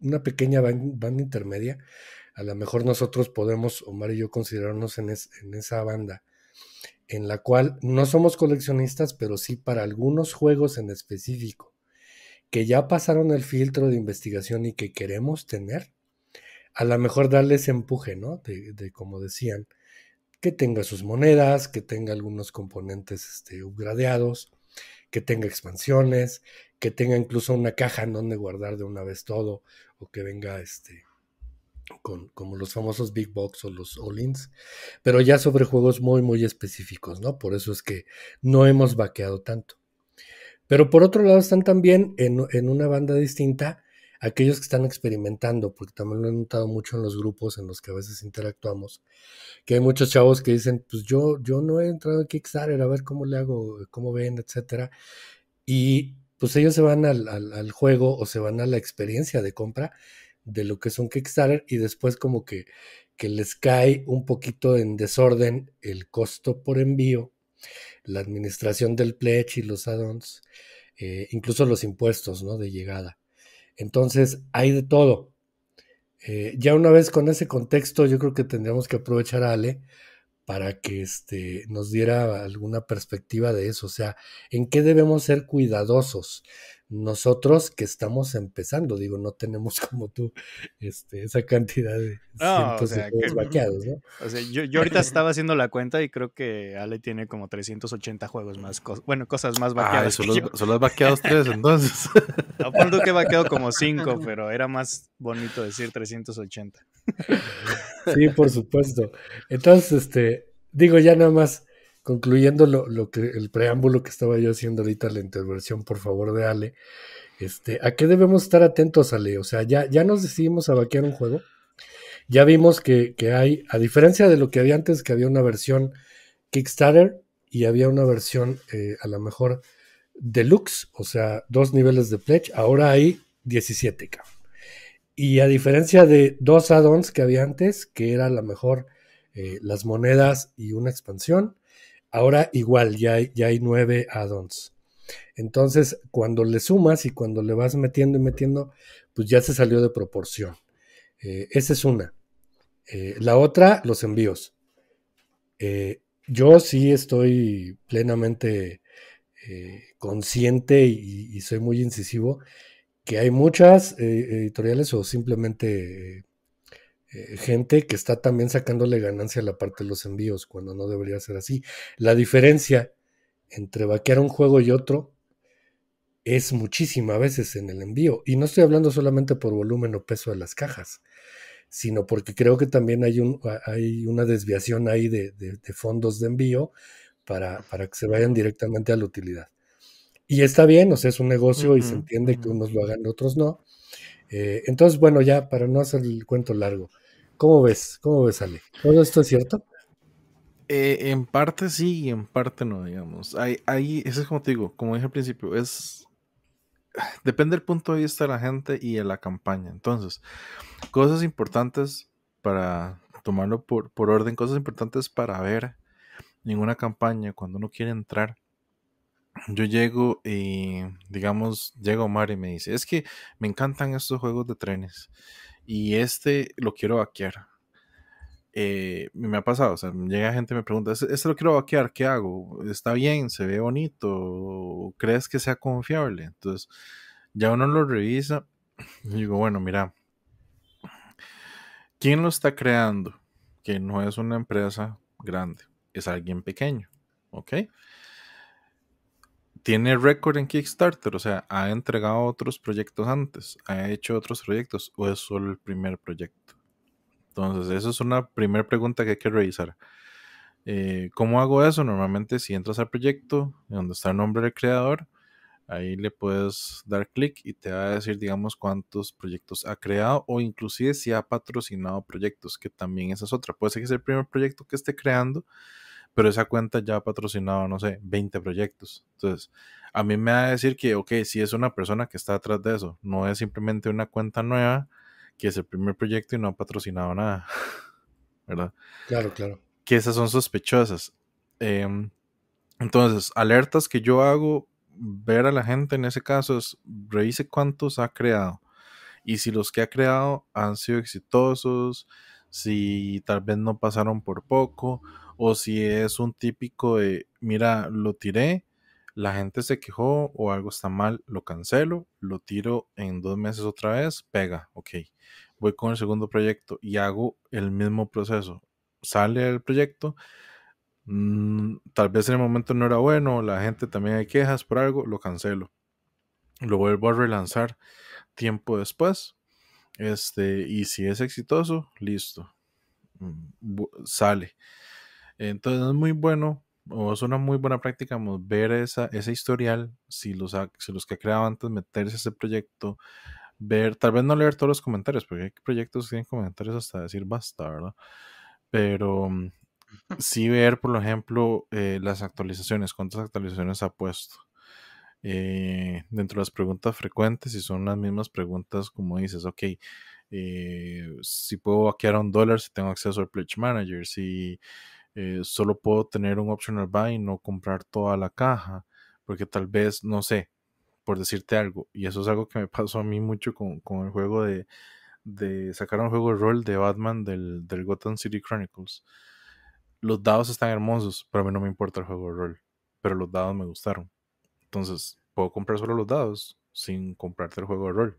una pequeña banda, intermedia. A lo mejor nosotros podemos, Omar y yo, considerarnos en, esa banda, en la cual no somos coleccionistas, pero sí para algunos juegos en específico que ya pasaron el filtro de investigación y que queremos tener, a lo mejor darles empuje, ¿no? De, de como decían, que tenga sus monedas, que tenga algunos componentes este, upgradeados, que tenga expansiones, que tenga incluso una caja en donde guardar de una vez todo, o que venga este, con, como los famosos Big Box o los All-ins, pero ya sobre juegos muy, muy específicos, ¿no? Por eso es que no hemos vaqueado tanto. Pero por otro lado están también en, en una banda distinta aquellos que están experimentando, porque también lo he notado mucho en los grupos en los que a veces interactuamos, que hay muchos chavos que dicen, pues yo, yo no he entrado en Kickstarter, a ver cómo le hago, cómo ven, etcétera. Y pues ellos se van al, juego o se van a la experiencia de compra de lo que es un Kickstarter y después como que, que les cae un poquito en desorden el costo por envío, la administración del pledge y los add-ons, eh, incluso los impuestos ¿no? de llegada. Entonces, hay de todo. Eh, ya una vez con ese contexto, yo creo que tendríamos que aprovechar a Ale para que este, nos diera alguna perspectiva de eso, o sea, en qué debemos ser cuidadosos nosotros que estamos empezando, digo, no tenemos [LAUGHS] como tú este, esa cantidad de juegos o vaqueados, ¿no? yo, ahorita [LAUGHS] estaba haciendo la cuenta y creo que Ale tiene como 380 juegos más, bueno, cosas más vaqueadas. Ah, los, vaqueado [LAUGHS] entonces. Apunto que he vaqueado como cinco, pero era más bonito decir 380. Sí, por supuesto. Entonces, este, digo, ya nada más concluyendo lo, que el preámbulo que estaba yo haciendo ahorita la intervención, por favor, de Ale, este, ¿a qué debemos estar atentos, Ale? O sea, ya, ya nos decidimos a vaquear un juego. Ya vimos que, hay, a diferencia de lo que había antes, que había una versión Kickstarter y había una versión eh, a lo mejor deluxe, o sea, dos niveles de pledge, ahora hay 17, k Y a diferencia de dos add-ons que había antes, que era a lo mejor eh, las monedas y una expansión, Ahora igual, ya hay, ya hay nueve add-ons. Entonces, cuando le sumas y cuando le vas metiendo y metiendo, pues ya se salió de proporción. Eh, esa es una. Eh, la otra, los envíos. Eh, yo sí estoy plenamente consciente y, soy muy incisivo que hay muchas editoriales o simplemente eh, gente que está también sacándole ganancia a la parte de los envíos, cuando no debería ser así. La diferencia entre vaquear un juego y otro es muchísima a veces en el envío. Y no estoy hablando solamente por volumen o peso de las cajas, sino porque creo que también hay, un, hay una desviación ahí de, fondos de envío para, para, que se vayan directamente a la utilidad. Y está bien, o sea, es un negocio y se entiende que unos lo hagan, otros no. Eh, entonces, bueno, ya para no hacer el cuento largo, ¿Cómo ves? ¿Cómo ves, Ale? ¿Todo esto es cierto? Eh, en parte sí y en parte no, digamos. Ahí, ahí, eso es como te digo, como dije al principio, es. Depende del punto de vista de la gente y de la campaña. Entonces, cosas importantes para tomarlo por, por orden, cosas importantes para ver en una campaña cuando uno quiere entrar. Yo llego y, digamos, llega Omar y me dice: Es que me encantan estos juegos de trenes y este lo quiero vaquear. Eh, me ha pasado, o sea, llega gente y me pregunta, este lo quiero vaquear, ¿qué hago? ¿Está bien? ¿Se ve bonito? ¿Crees que sea confiable? Entonces, ya uno lo revisa [CLEARS THROAT] y digo, bueno, mira, ¿quién lo está creando? Que no es una empresa grande, es alguien pequeño, ¿ok? tiene récord en Kickstarter, o sea, ha entregado otros proyectos antes, ha hecho otros proyectos o es solo el primer proyecto. Entonces, esa es una primera pregunta que hay que revisar. Eh, ¿Cómo hago eso? Normalmente si entras al proyecto, donde está el nombre del creador, ahí le puedes dar clic y te va a decir, digamos, cuántos proyectos ha creado o inclusive si ha patrocinado proyectos, que también esa es otra. Puede ser que sea el primer proyecto que esté creando pero esa cuenta ya ha patrocinado, no sé, 20 proyectos. Entonces, a mí me va a decir que, ok, si es una persona que está atrás de eso, no es simplemente una cuenta nueva que es el primer proyecto y no ha patrocinado nada, [LAUGHS] ¿verdad? Claro, claro. Que esas son sospechosas. Em, entonces, alertas que yo hago, ver a la gente en ese caso es, revise cuántos ha creado. Y si los que ha creado han sido exitosos, si tal vez no pasaron por poco, o si es un típico de, mira, lo tiré, la gente se quejó o algo está mal, lo cancelo, lo tiro en dos meses otra vez, pega, ok, voy con el segundo proyecto y hago el mismo proceso. Sale el proyecto, mm, tal vez en el momento no era bueno, la gente también hay quejas por algo, lo cancelo. Lo vuelvo a relanzar tiempo después. Este, y si es exitoso, listo. Mm, sale. Entonces es muy bueno, o es una muy buena práctica ver esa, ese historial, si los, si los que ha creado antes meterse a ese proyecto, ver, tal vez no leer todos los comentarios, porque hay proyectos que tienen comentarios hasta decir basta, ¿verdad? Pero mm, [LAUGHS] sí ver, por ejemplo, eh, las actualizaciones, cuántas actualizaciones ha puesto. Eh, dentro de las preguntas frecuentes, si son las mismas preguntas, como dices, ok, eh, si puedo vaquear a un dólar, si tengo acceso al Pledge Manager, si eh, solo puedo tener un optional buy y no comprar toda la caja, porque tal vez, no sé, por decirte algo, y eso es algo que me [LAUGHS] pasó a mí mucho con, el juego de, sacar un juego de rol de Batman del, Gotham City Chronicles. Los dados están hermosos, pero a mí no me importa el juego de rol, pero los dados me gustaron. Entonces, puedo comprar solo los dados sin comprarte el juego de rol.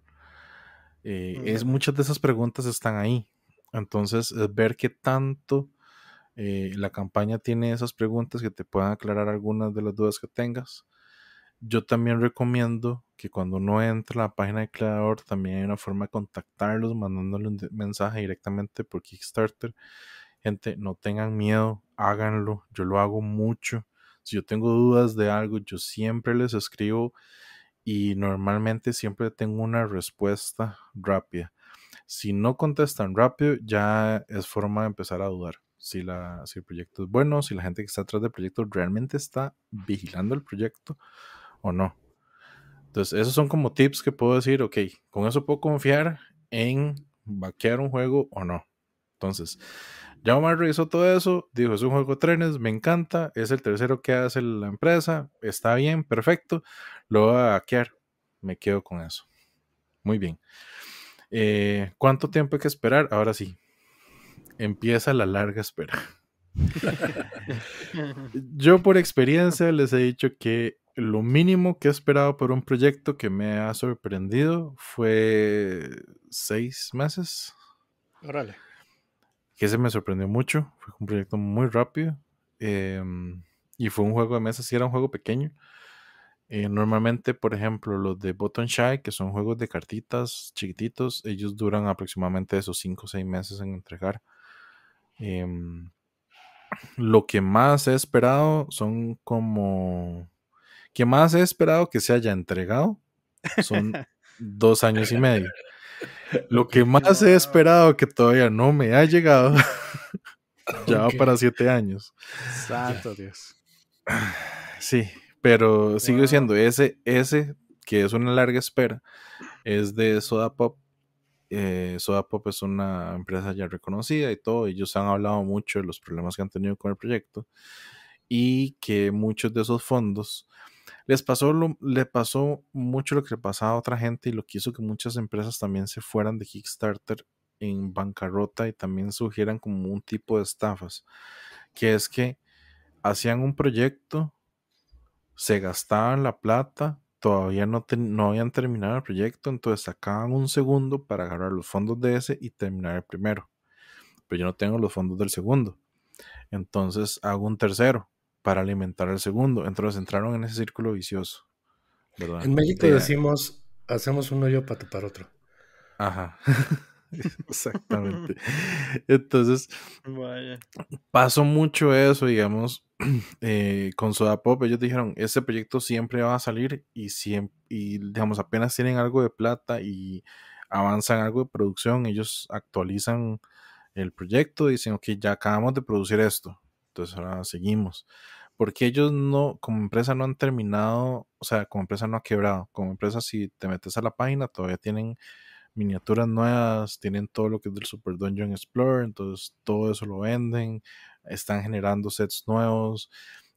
Eh, es, muchas de esas preguntas están ahí. Entonces, es ver qué tanto eh, la campaña tiene esas preguntas que te puedan aclarar algunas de las dudas que tengas. Yo también recomiendo que cuando no entra a la página de creador también hay una forma de contactarlos mandándole un mensaje directamente por Kickstarter. Gente, no tengan miedo, háganlo. Yo lo hago mucho. Si yo tengo dudas de algo, yo siempre les escribo y normalmente siempre tengo una respuesta rápida. Si no contestan rápido, ya es forma de empezar a dudar si, la, el proyecto es bueno, si la gente que está atrás del proyecto realmente está vigilando el proyecto o no. Entonces, esos son como tips que puedo decir, ok, con eso puedo confiar en vaquear un juego o no. Entonces, ya Omar revisó todo eso, dijo, es un juego de trenes, me encanta, es el tercero que hace la empresa, está bien, perfecto, lo voy a vaquear me quedo con eso. Muy bien. Eh, ¿Cuánto tiempo hay que esperar? Ahora sí, empieza la larga espera. [LAUGHS] Yo por experiencia les he dicho que lo mínimo que he esperado por un proyecto que me ha sorprendido fue seis meses. Órale. Que se me sorprendió mucho. Fue un proyecto muy rápido. Em, y fue un juego de mesa, sí era un juego pequeño. Eh, normalmente, por ejemplo, los de Button Shy, que son juegos de cartitas chiquititos, ellos duran aproximadamente esos cinco o seis meses en entregar. Em, lo que más he esperado son como... que más he esperado que se haya entregado son [LAUGHS] dos años y medio. Lo que más he esperado que todavía no me ha llegado [LAUGHS] ya va para siete años. exacto Dios. [SIGHS] Sí, pero sigue siendo ese, ese que es una larga espera, es de Soda Pop eh, Soda Pop es una empresa ya reconocida y todo. Ellos han hablado mucho de los problemas que han tenido con el proyecto y que muchos de esos fondos les pasó, le pasó mucho lo que le pasaba a otra gente y lo que hizo que muchas empresas también se fueran de Kickstarter en bancarrota y también sugieran como un tipo de estafas, que es que hacían un proyecto, se gastaban la plata, todavía no, no habían terminado el proyecto, entonces sacaban un segundo para agarrar los fondos de ese y terminar el primero. Pero yo no tengo los fondos del segundo. Entonces hago un tercero para alimentar el segundo. Entonces entraron en ese círculo vicioso. En México decimos, hacemos un hoyo para tapar otro. Ajá. [LAUGHS] [LAUGHS] Exactamente. [LAUGHS] Entonces, pasó mucho eso, digamos, [CLEARS THROAT] eh, con Soda Pop. Ellos dijeron, ese proyecto siempre va a salir y, y digamos, apenas tienen algo de plata y avanzan algo de producción, ellos actualizan el proyecto, y dicen, ok, ya acabamos de producir esto, entonces ahora seguimos. Porque ellos no, como empresa no han terminado, o sea, como empresa no ha quebrado, como empresa si te metes a la página todavía tienen miniaturas nuevas, tienen todo lo que es del Super Dungeon Explorer, entonces todo eso lo venden, están generando sets nuevos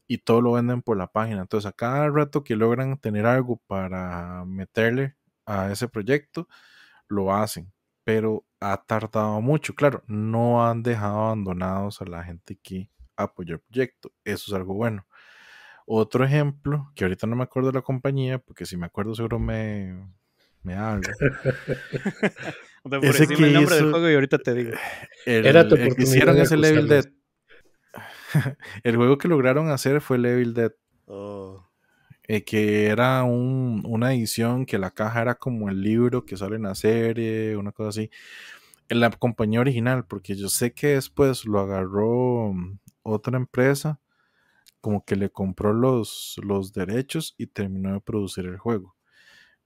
y todo lo venden por la página. Entonces a cada rato que logran tener algo para meterle a ese proyecto, lo hacen, pero ha tardado mucho. Claro, no han dejado abandonados a la gente que apoya el proyecto, eso es algo bueno. Otro ejemplo, que ahorita no me acuerdo de la compañía, porque si me acuerdo seguro me, me hablo. [LAUGHS] Ese el nombre del juego y ahorita te digo. Era que [LAUGHS] el juego que lograron hacer fue Level Dead. Oh. Eh, que era una edición que la caja era como el libro que sale en la serie, una cosa así. en La compañía original, porque yo sé que después lo agarró mm, otra empresa, como que le compró los, los derechos y terminó de producir el juego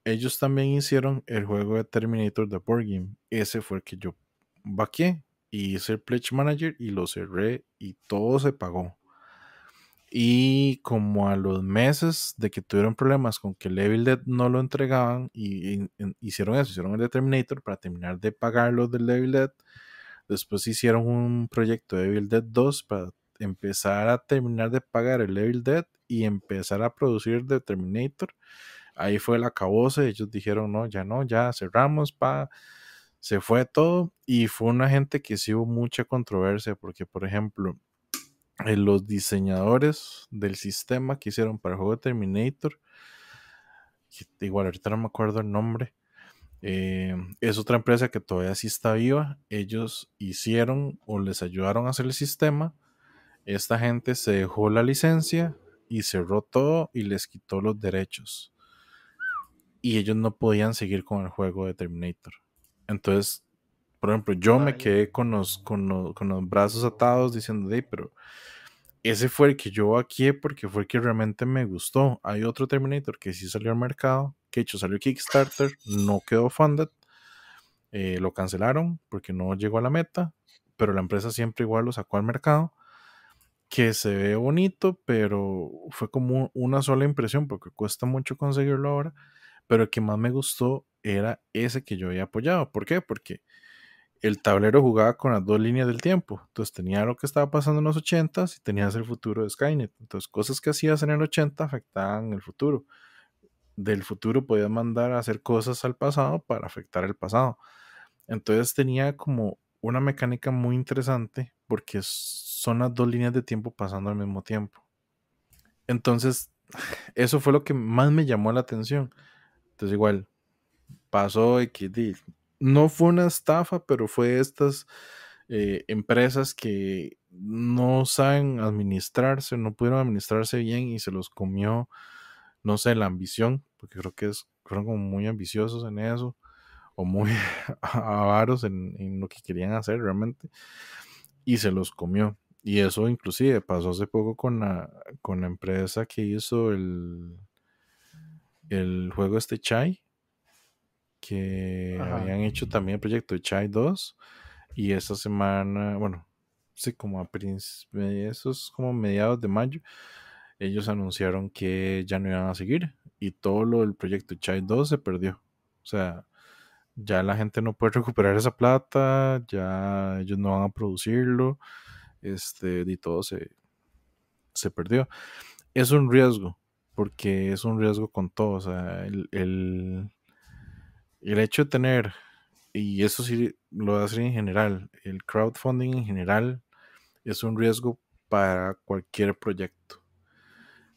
ellos también hicieron el juego de Terminator de Board Game. Ese fue el que yo baqué y hice el Pledge Manager y lo cerré y todo se pagó. Y como a los meses de que tuvieron problemas con que Level Dead no lo entregaban, y, hicieron eso, hicieron el de Terminator para terminar de pagar lo del Level Dead. Después hicieron un proyecto de Evil Dead 2 para empezar a terminar de pagar el Level Dead y empezar a producir el Terminator. Ahí fue el acabose, ellos dijeron, no, ya no, ya cerramos, pa, se fue todo y fue una gente que sí hubo mucha controversia porque, por ejemplo, eh, los diseñadores del sistema que hicieron para el juego Terminator, igual ahorita no me acuerdo el nombre, eh, es otra empresa que todavía sí está viva. Ellos hicieron o les ayudaron a hacer el sistema. Esta gente se dejó la licencia y cerró todo y les quitó los derechos y ellos no podían seguir con el juego de Terminator. Entonces, por ejemplo, yo me quedé con los, con los, con los brazos atados diciendo, hey, pero ese fue el que yo aquí porque fue el que realmente me gustó. Hay otro Terminator que sí salió al mercado, que hecho salió Kickstarter, no quedó funded, eh, lo cancelaron porque no llegó a la meta, pero la empresa siempre igual lo sacó al mercado que se ve bonito, pero fue como una sola impresión porque cuesta mucho conseguirlo ahora pero el que más me gustó era ese que yo había apoyado. ¿Por qué? Porque el tablero jugaba con las dos líneas del tiempo. Entonces tenía lo que estaba pasando en los 80 y tenías el futuro de Skynet. Entonces cosas que hacías en el 80 afectaban el futuro. Del futuro podías mandar a hacer cosas al pasado para afectar el pasado. Entonces tenía como una mecánica muy interesante porque son las dos líneas de tiempo pasando al mismo tiempo. Entonces, [SIGHS] eso fue lo que más me llamó la atención. Entonces igual, pasó XD. No fue una estafa, pero fue estas eh, empresas que no saben administrarse, no pudieron administrarse bien y se los comió, no sé, la ambición, porque creo que es, fueron como muy ambiciosos en eso, o muy [LAUGHS] avaros en, lo que querían hacer realmente, y se los comió. Y eso inclusive pasó hace poco con con la empresa que hizo el, el juego este Chai, que habían hecho también el proyecto Chai 2. Y esta semana, bueno, sí, como a esos como mediados de mayo, ellos anunciaron que ya no iban a seguir y todo lo del proyecto Chai 2 se perdió. O sea, ya la gente no puede recuperar esa plata, ya ellos no van a producirlo, este, y todo se, se perdió. Es un riesgo, porque es un riesgo con todo. O sea, el, hecho de tener, y eso sí lo voy a en general, el crowdfunding en general es un riesgo para cualquier proyecto.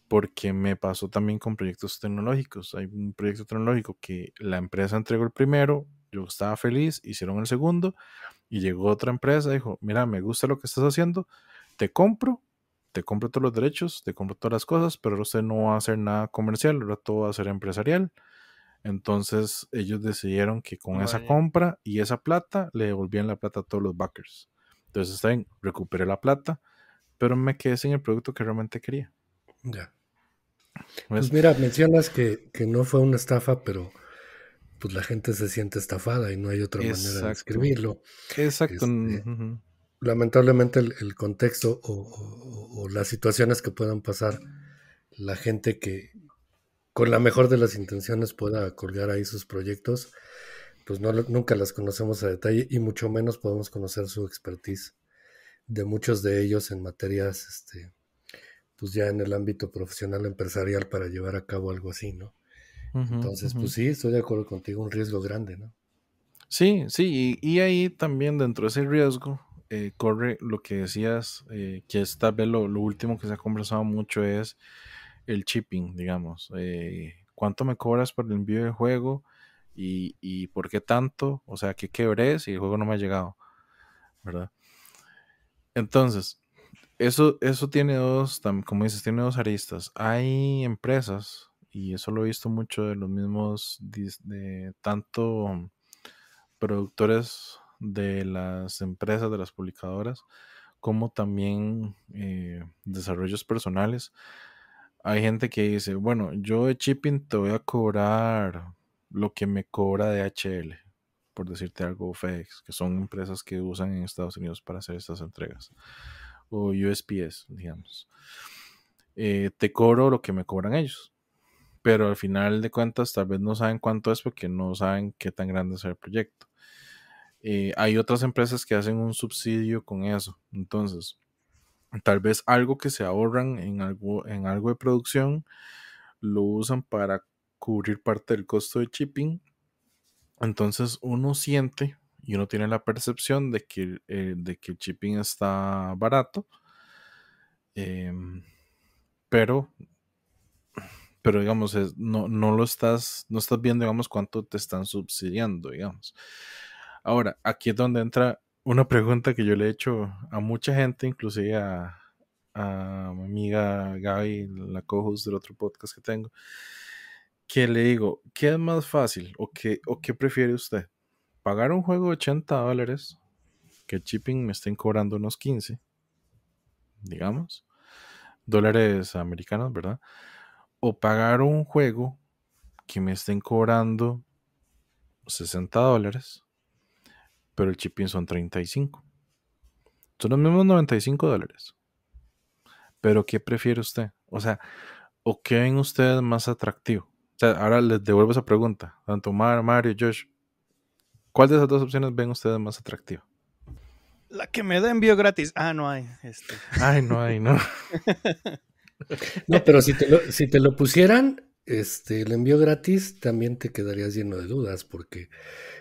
Porque me pasó también con proyectos tecnológicos. Hay un proyecto tecnológico que la empresa entregó el primero, yo estaba feliz, hicieron el segundo, y llegó otra empresa, dijo, mira, me gusta lo que estás haciendo, te compro, te compro todos los derechos, te compro todas las cosas, pero usted no va a hacer nada comercial, ahora todo va a ser empresarial. Entonces ellos decidieron que con esa compra y esa plata le devolvían la plata a todos los backers. Entonces está bien, recuperé la plata, pero me quedé sin el producto que realmente quería. Ya. Pues mira, mencionas que, no fue una estafa, pero pues la gente se siente estafada y no hay otra manera de escribirlo. Exacto. Este, lamentablemente el, contexto o, las situaciones que puedan pasar la gente que con la mejor de las intenciones pueda colgar ahí sus proyectos, pues no, nunca las conocemos a detalle y mucho menos podemos conocer su expertise de muchos de ellos en materias, este, pues ya en el ámbito profesional empresarial para llevar a cabo algo así, ¿no? Entonces, pues sí, estoy de acuerdo contigo, un riesgo grande, ¿no? Sí, sí, y, y ahí también dentro de ese riesgo eh, corre lo que decías, eh, que es tal vez lo, último que se ha conversado mucho, es el shipping, digamos. Eh, ¿Cuánto me cobras por el envío del juego? ¿Y, por qué tanto? O sea, ¿qué quebré si el juego no me ha llegado? ¿Verdad? Entonces, eso, eso tiene dos, como dices, tiene dos aristas. Hay empresas, y eso lo he visto mucho de los mismos, de tanto productores de las empresas, de las publicadoras, como también eh, desarrollos personales. Hay gente que dice, bueno, yo de shipping te voy a cobrar lo que me cobra DHL, por decirte algo, FedEx, que son empresas que usan en Estados Unidos para hacer estas entregas, o USPS, digamos. Eh, te cobro lo que me cobran ellos, pero al final de cuentas tal vez no saben cuánto es porque no saben qué tan grande es el proyecto. Eh, hay otras empresas que hacen un subsidio con eso. Entonces, tal vez algo que se ahorran en algo, en algo de producción, lo usan para cubrir parte del costo de shipping. Entonces uno siente y uno tiene la percepción de que, eh, de que el shipping está barato. Em, pero, pero digamos, no, lo estás, no estás viendo, digamos, cuánto te están subsidiando, digamos. Ahora, aquí es donde entra una pregunta que yo le he hecho a mucha gente, inclusive a, mi amiga Gaby, la co del otro podcast que tengo, que le digo, ¿qué es más fácil o qué, o qué prefiere usted? ¿Pagar un juego de 80 dólares que el shipping me estén cobrando unos 15, digamos, dólares americanos, ¿verdad? O pagar un juego que me estén cobrando 60 dólares pero el shipping son 35. Son los mismos 95 dólares. Pero ¿qué prefiere usted? O sea, ¿o qué ven ustedes más atractivo? O sea, ahora les devuelvo esa pregunta. Tanto Mario, Josh, ¿cuál de esas dos opciones ven ustedes más atractivo? La que me da envío gratis. Ah, no hay. Este. Ay, no hay, no. [LAUGHS] no, pero si te, lo, si te lo pusieran, este, el envío gratis también te quedarías lleno de dudas, porque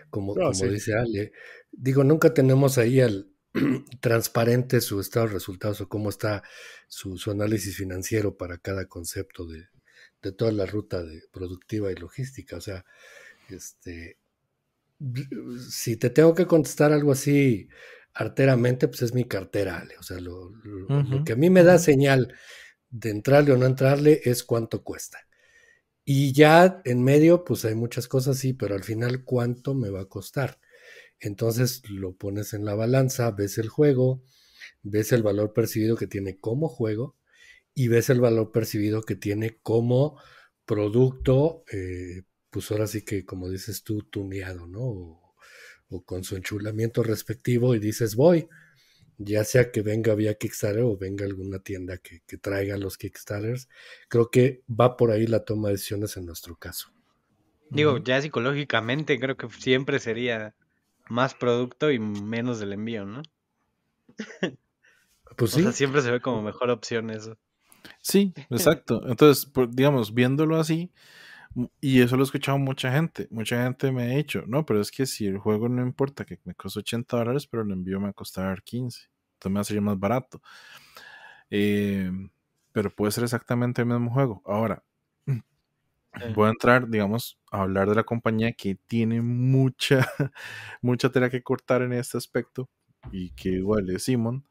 como, dice Ale, digo, nunca tenemos ahí al [CLEARS THROAT] transparente su estado de resultados o cómo está su, análisis financiero para cada concepto de, toda la ruta de productiva y logística. O sea, este, si te tengo que contestar algo así arteramente, pues es mi cartera, Ale. O sea, lo que a mí me da señal de entrarle o no entrarle es cuánto cuesta. Y ya en medio, pues hay muchas cosas, sí, pero al final, ¿cuánto me va a costar? Entonces lo pones en la balanza, ves el juego, ves el valor percibido que tiene como juego y ves el valor percibido que tiene como producto, eh, pues ahora sí que como dices tú, tuneado, ¿no? O, con su enchulamiento respectivo y dices, voy, ya sea que venga vía Kickstarter o venga alguna tienda que, que traiga los Kickstarters, creo que va por ahí la toma de decisiones en nuestro caso. Digo, ya psicológicamente creo que siempre sería más producto y menos del envío, ¿no? [LAUGHS] Pues sí. O sea, siempre se ve como mejor opción eso. Sí, [LAUGHS] exacto. Entonces, digamos, viéndolo así, y eso lo he escuchado mucha gente, mucha gente me ha dicho, no, pero es que si el juego no importa, que me costó 80 dólares, pero el envío me va a costar 15, entonces me va a ser más barato. Eh, pero puede ser exactamente el mismo juego. Ahora, voy a entrar, digamos, a hablar de la compañía que tiene mucha, [LAUGHS] mucha tela que cortar en este aspecto y que igual es Simon.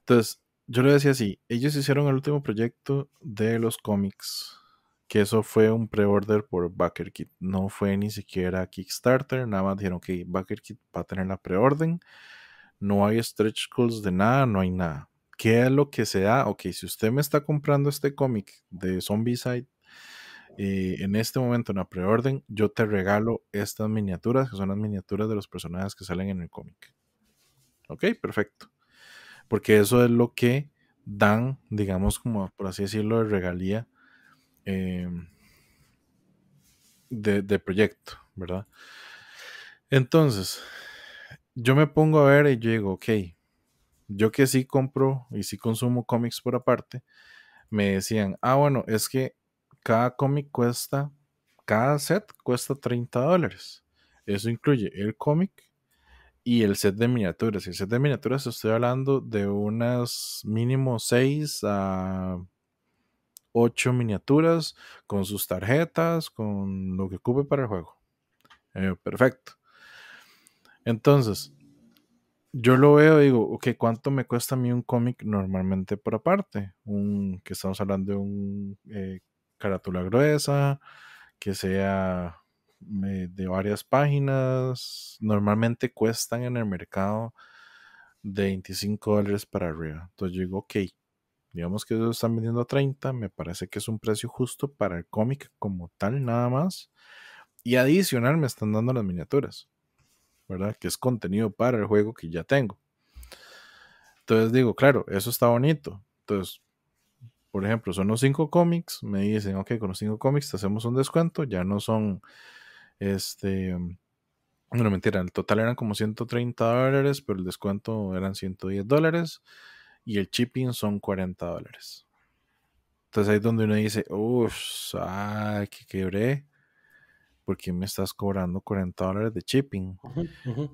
Entonces, yo le decía así, ellos hicieron el último proyecto de los cómics, que eso fue un pre-order por Backerkit, no fue ni siquiera Kickstarter, nada más dijeron que Backerkit Backer va a tener la pre-orden no hay stretch goals de nada, no hay nada. ¿Qué es lo que se da? Ok, si usted me está comprando este cómic de Zombie en este momento, en la preorden, yo te regalo estas miniaturas, que son las miniaturas de los personajes que salen en el cómic. Ok, perfecto. Porque eso es lo que dan, digamos, como por así decirlo, de regalía em, de, proyecto, ¿verdad? Entonces, yo me pongo a ver y yo digo, ok, yo que sí compro y sí consumo cómics por aparte, me decían, ah, bueno, es que cada cómic cuesta, cada set cuesta 30 dólares. Eso incluye el cómic y el set de miniaturas. Y el set de miniaturas estoy hablando de unas mínimo 6 a 8 miniaturas con sus tarjetas, con lo que ocupe para el juego. Eh, perfecto. Entonces, yo lo veo y digo, ok, ¿cuánto me cuesta a mí un cómic normalmente por aparte? Un, que estamos hablando de un eh, carátula gruesa, que sea de varias páginas. Normalmente cuestan en el mercado de 25 dólares para arriba. Entonces digo, ok, digamos que ellos están vendiendo a 30, me parece que es un precio justo para el cómic como tal, nada más. Y adicional me están dando las miniaturas, ¿verdad? Que es contenido para el juego que ya tengo. Entonces digo, claro, eso está bonito. Entonces por ejemplo, son los cinco cómics, me dicen, ok, con los cinco cómics te hacemos un descuento, ya no son, este, me mentira, el total eran como 130 dólares, pero el descuento eran 110 dólares y el shipping son 40 dólares. Entonces ahí es donde uno dice, uff, ay, que quebré, ¿por qué me estás cobrando 40 dólares de shipping.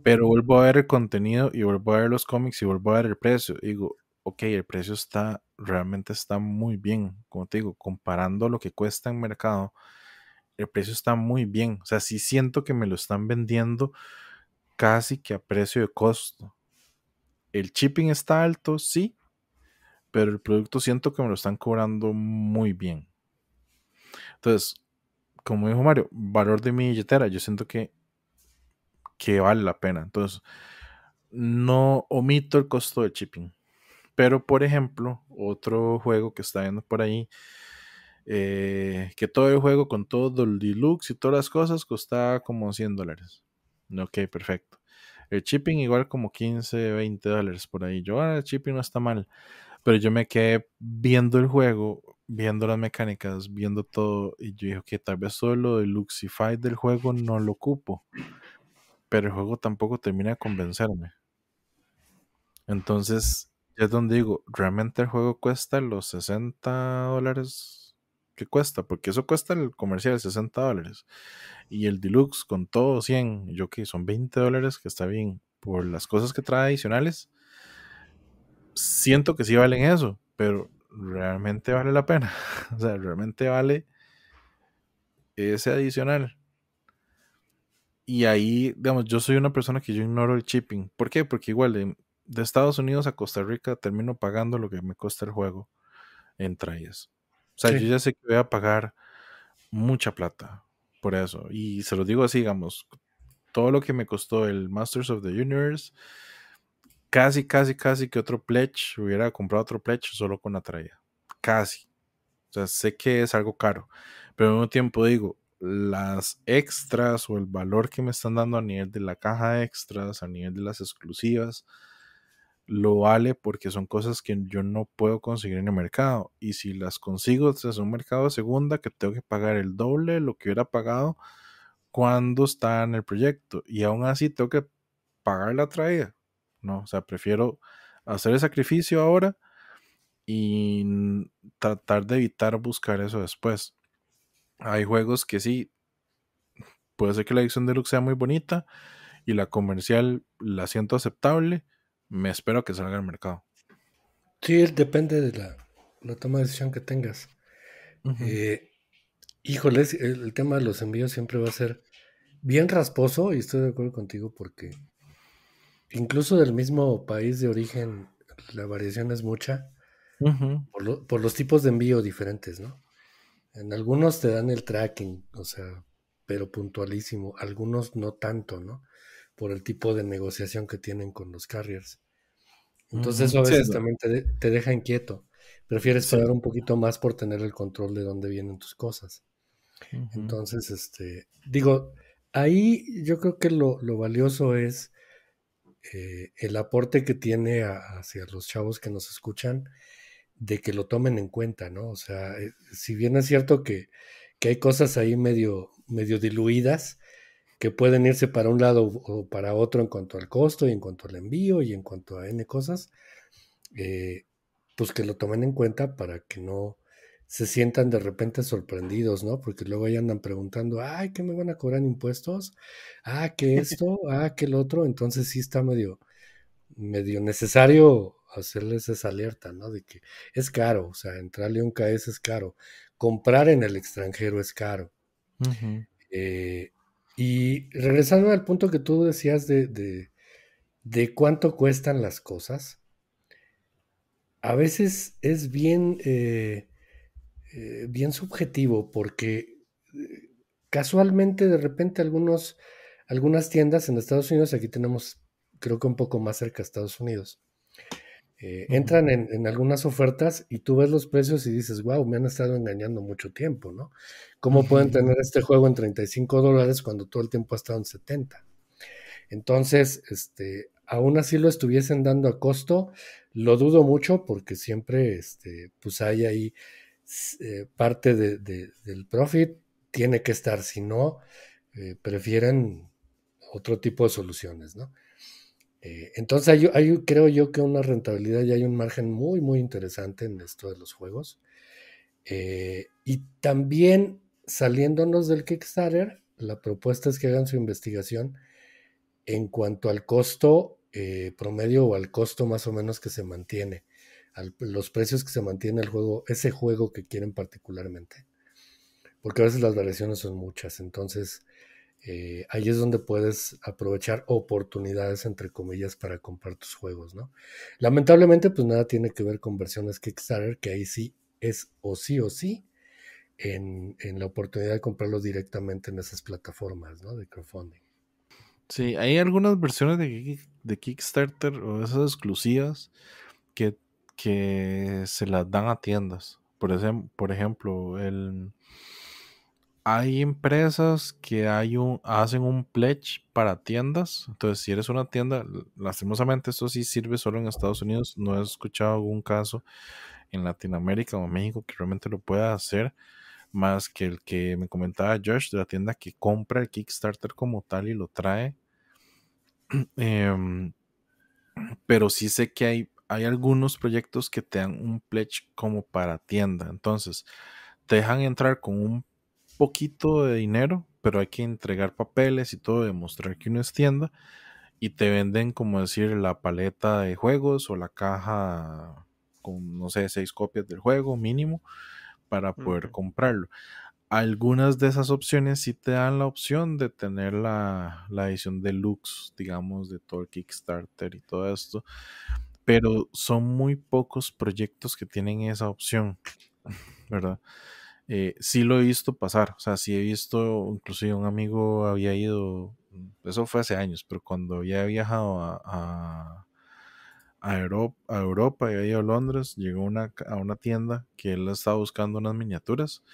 Pero vuelvo a ver el contenido y vuelvo a ver los cómics y vuelvo a ver el precio. Y digo, ok, el precio está, realmente está muy bien, como te digo, comparando lo que cuesta en mercado, el precio está muy bien, o sea, sí siento que me lo están vendiendo casi que a precio de costo. El shipping está alto, sí, pero el producto siento que me lo están cobrando muy bien. Entonces, como dijo Mario, valor de mi billetera, yo siento que, que vale la pena. Entonces, no omito el costo del shipping. Pero, por ejemplo, otro juego que está viendo por ahí, eh, que todo el juego con todo el deluxe y todas las cosas costaba como 100 dólares. Ok, perfecto. El shipping igual como 15, 20 dólares por ahí. Yo, ah, el shipping no está mal. Pero yo me quedé viendo el juego, viendo las mecánicas, viendo todo. Y yo dije, que tal vez solo el Luxify del juego no lo ocupo. Pero el juego tampoco termina de convencerme. Entonces, es donde digo, realmente el juego cuesta los 60 dólares que cuesta, porque eso cuesta el comercial 60 dólares y el deluxe con todo 100, yo que son 20 dólares que está bien por las cosas que trae adicionales. Siento que sí valen eso, pero realmente vale la pena. [LAUGHS] O sea, realmente vale ese adicional. Y ahí, digamos, yo soy una persona que yo ignoro el shipping. ¿Por qué? Porque igual em, de Estados Unidos a Costa Rica termino pagando lo que me cuesta el juego en trayes. O sea, yo ya sé que voy a pagar mucha plata por eso. Y se lo digo así, digamos, todo lo que me costó el Masters of the Universe, casi, casi, casi que otro pledge, hubiera comprado otro pledge solo con la traya... Casi. O sea, sé que es algo caro, pero al mismo tiempo digo, las extras o el valor que me están dando a nivel de la caja de extras, a nivel de las exclusivas, lo vale porque son cosas que yo no puedo conseguir en el mercado. Y si las consigo, es un mercado de segunda que tengo que pagar el doble de lo que hubiera pagado cuando está en el proyecto. Y aún así tengo que pagar la traída. ¿no? O sea, prefiero hacer el sacrificio ahora y tratar de evitar buscar eso después. Hay juegos que sí, puede ser que la edición deluxe sea muy bonita y la comercial la siento aceptable me espero que salga al mercado. Sí, depende de la, toma de decisión que tengas. Eh, híjoles, el, tema de los envíos siempre va a ser bien rasposo y estoy de acuerdo contigo porque incluso del mismo país de origen la variación es mucha por, los tipos de envío diferentes, ¿no? En algunos te dan el tracking, o sea, pero puntualísimo, algunos no tanto, ¿no? por el tipo de negociación que tienen con los carriers. Entonces eso a veces también te, deja inquieto. Prefieres pagar un poquito más por tener el control de dónde vienen tus cosas. Entonces, este, digo, ahí yo creo que lo, valioso es eh, el aporte que tiene hacia los chavos que nos escuchan de que lo tomen en cuenta, ¿no? O sea, eh, si bien es cierto que, que hay cosas ahí medio, medio diluidas, que pueden irse para un lado o para otro en cuanto al costo y en cuanto al envío y en cuanto a N cosas, eh, pues que lo tomen en cuenta para que no se sientan de repente sorprendidos, ¿no? Porque luego ahí andan preguntando, ay, ¿qué me van a cobrar impuestos? Ah, ¿qué [LAUGHS] esto, ah, que el otro. Entonces sí está medio, medio necesario hacerles esa alerta, ¿no? De que es caro, o sea, entrarle a un KS es caro, comprar en el extranjero es caro. Y regresando al punto que tú decías de, de, cuánto cuestan las cosas, a veces es bien, eh, eh, bien subjetivo porque eh, casualmente de repente algunos, algunas tiendas en Estados Unidos, aquí tenemos creo que un poco más cerca a Estados Unidos, eh, entran en, algunas ofertas y tú ves los precios y dices, wow, me han estado engañando mucho tiempo, ¿no? ¿Cómo pueden tener este juego en 35 dólares cuando todo el tiempo ha estado en 70? Entonces, este, aún así lo estuviesen dando a costo, lo dudo mucho porque siempre este, pues hay ahí eh, parte de, del profit, tiene que estar, si no, eh, prefieren otro tipo de soluciones, ¿no? Eh, entonces hay, creo yo que una rentabilidad y hay un margen muy, muy interesante en esto de los juegos. Eh, y también saliéndonos del Kickstarter, la propuesta es que hagan su investigación en cuanto al costo eh, promedio o al costo más o menos que se mantiene, los precios que se mantiene el juego, ese juego que quieren particularmente. Porque a veces las variaciones son muchas, entonces eh, ahí es donde puedes aprovechar oportunidades, entre comillas, para comprar tus juegos, ¿no? Lamentablemente, pues nada tiene que ver con versiones Kickstarter, que ahí sí es o sí o sí en, la oportunidad de comprarlos directamente en esas plataformas, ¿no? De crowdfunding. Sí, hay algunas versiones de, Kickstarter o esas exclusivas que, que, se las dan a tiendas. Por, por ejemplo, el hay empresas que hay hacen un pledge para tiendas. Entonces, si eres una tienda, lastimosamente esto sí sirve solo en Estados Unidos. No he escuchado algún caso en Latinoamérica o México que realmente lo pueda hacer. Más que el que me comentaba Josh de la tienda que compra el Kickstarter como tal y lo trae. [CLEARS THROAT] Em, pero sí sé que hay, hay algunos proyectos que te dan un pledge como para tienda. Entonces, te dejan entrar con un poquito de dinero, pero hay que entregar papeles y todo, demostrar que uno es tienda. Y te venden, como decir, la paleta de juegos o la caja con, no sé, seis copias del juego mínimo para poder comprarlo. Algunas de esas opciones sí te dan la opción de tener la, la edición deluxe, digamos, de todo el Kickstarter y todo esto, pero son muy pocos proyectos que tienen esa opción, [LAUGHS] ¿verdad? eh, sí lo he visto pasar, o sea, sí he visto, inclusive un amigo había ido, eso fue hace años, pero cuando ya había viajado a, Europa, a Europa, había ido a Londres, llegó a una tienda que él estaba buscando unas miniaturas,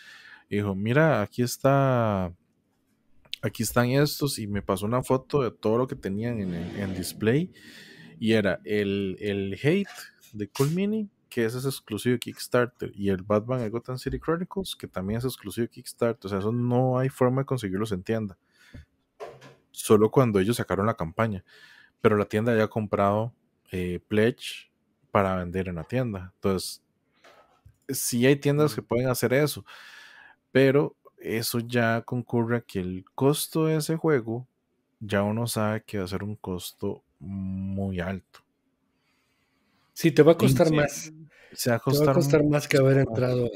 y dijo, mira, aquí está, aquí están estos, y me pasó una foto de todo lo que tenían en display, y era el, el hate de Cool que ese es exclusivo de Kickstarter, y el Batman de Gotham City Chronicles, que también es exclusivo de Kickstarter. O sea, eso no hay forma de conseguirlos en tienda. Solo cuando ellos sacaron la campaña. Pero la tienda ya ha comprado eh, Pledge para vender en la tienda. Entonces, sí hay tiendas que pueden hacer eso, pero eso ya concurre a que el costo de ese juego ya uno sabe que va a ser un costo muy alto. Sí, te va a costar más. Se te va a costar más que haber entrado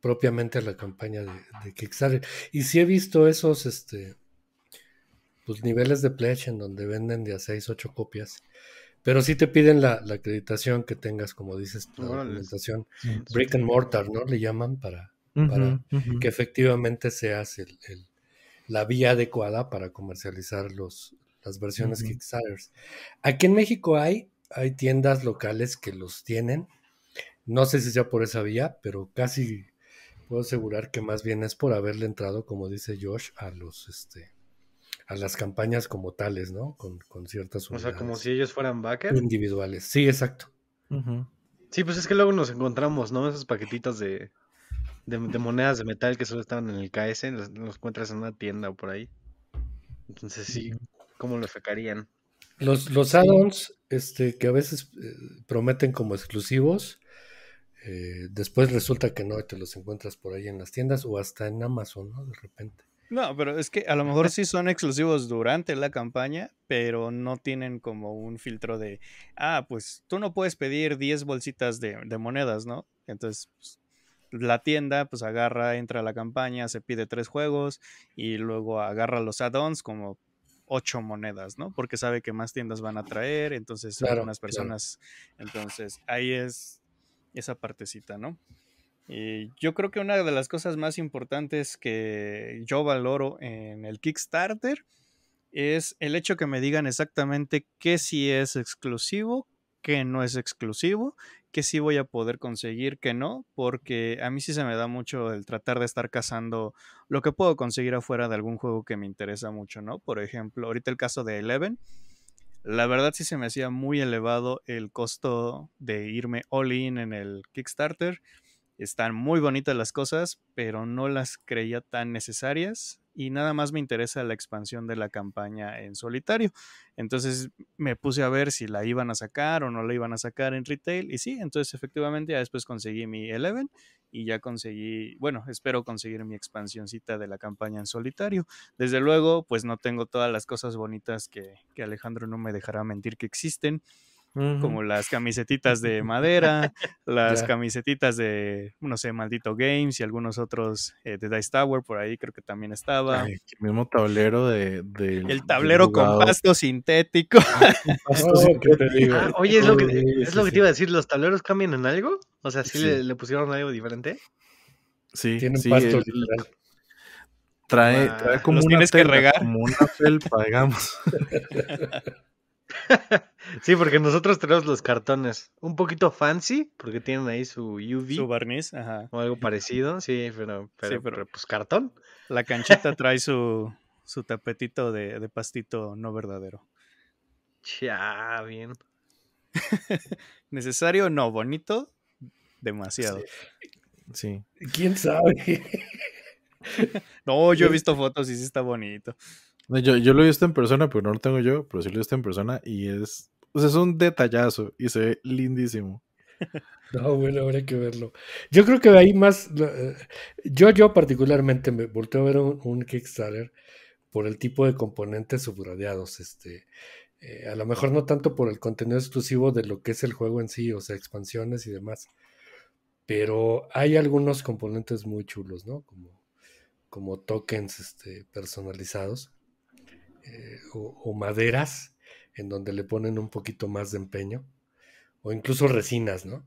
propiamente a la campaña de, Kickstarter. Y sí he visto esos este, pues, niveles de pledge en donde venden de a 6, 8 copias. Pero sí te piden la, acreditación que tengas, como dices, la acreditación brick and mortar, ¿no? Le llaman para, que efectivamente seas la vía adecuada para comercializar los, las versiones Kickstarter. Aquí en México hay hay tiendas locales que los tienen. No sé si sea por esa vía, pero casi puedo asegurar que más bien es por haberle entrado, como dice Josh, a los este a las campañas como tales, ¿no? Con, ciertas unidades. O sea, como si ellos fueran backers. Individuales, sí, exacto. Sí, pues es que luego nos encontramos, ¿no? Esos paquetitos de, monedas de metal que solo estaban en el KS, los, encuentras en una tienda o por ahí. Entonces sí, ¿cómo lo sacarían? Los, add-ons este, que a veces eh, prometen como exclusivos, eh, después resulta que no, te los encuentras por ahí en las tiendas o hasta en Amazon, ¿no? De repente. No, pero es que a lo mejor sí son exclusivos durante la campaña, pero no tienen como un filtro de, ah, pues tú no puedes pedir 10 bolsitas de, monedas, ¿no? Entonces, pues, la tienda pues agarra, entra a la campaña, se pide tres juegos y luego agarra los add-ons como ocho monedas, ¿no? Porque sabe que más tiendas van a traer, entonces unas personas, entonces ahí es esa partecita, ¿no? Y yo creo que una de las cosas más importantes que yo valoro en el Kickstarter es el hecho que me digan exactamente qué si es exclusivo, que no es exclusivo, que sí voy a poder conseguir, que no, porque a mí sí se me da mucho el tratar de estar cazando lo que puedo conseguir afuera de algún juego que me interesa mucho, ¿no? Por ejemplo, ahorita el caso de Eleven, la verdad sí se me hacía muy elevado el costo de irme all in en el Kickstarter están muy bonitas las cosas, pero no las creía tan necesarias y nada más me interesa la expansión de la campaña en solitario. Entonces me puse a ver si la iban a sacar o no la iban a sacar en retail y sí, entonces efectivamente ya después conseguí mi Eleven y ya conseguí, bueno, espero conseguir mi expansioncita de la campaña en solitario. Desde luego, pues no tengo todas las cosas bonitas que, que Alejandro no me dejará mentir que existen como las camisetitas de madera, [LAUGHS] las camisetitas de, no sé, Maldito Games y algunos otros eh, de Dice Tower, por ahí creo que también estaba. el mismo tablero de... el tablero con pasto sintético. oye, es lo, que, es lo que te iba a decir, ¿los tableros cambian en algo? O sea, ¿sí, Le, pusieron algo diferente? Sí, sí, Trae, ah, como, una que regar. como una felpa, digamos. [LAUGHS] [LAUGHS] Sí, porque nosotros tenemos los cartones un poquito fancy, porque tienen ahí su UV. Su barniz, ajá. O algo parecido, sí, pero, pues cartón. La canchita [LAUGHS] trae su, su tapetito de, pastito no verdadero. Ya, bien. [LAUGHS] ¿Necesario? No, bonito. Demasiado. Sí. ¿Quién sabe? [LAUGHS] no, yo he visto fotos y sí está bonito. Yo, yo, lo he visto en persona, pero no lo tengo yo, pero sí lo he visto en persona y es o sea, es un detallazo y se ve lindísimo. [LAUGHS] No, bueno, habrá que verlo. Yo creo que ahí más. Eh, yo, yo particularmente me volteo a ver un, Kickstarter por el tipo de componentes subrayados. Este, eh, a lo mejor no tanto por el contenido exclusivo de lo que es el juego en sí, o sea, expansiones y demás. Pero hay algunos componentes muy chulos, ¿no? Como, como tokens este, personalizados eh, o, maderas en donde le ponen un poquito más de empeño, o incluso resinas, ¿no?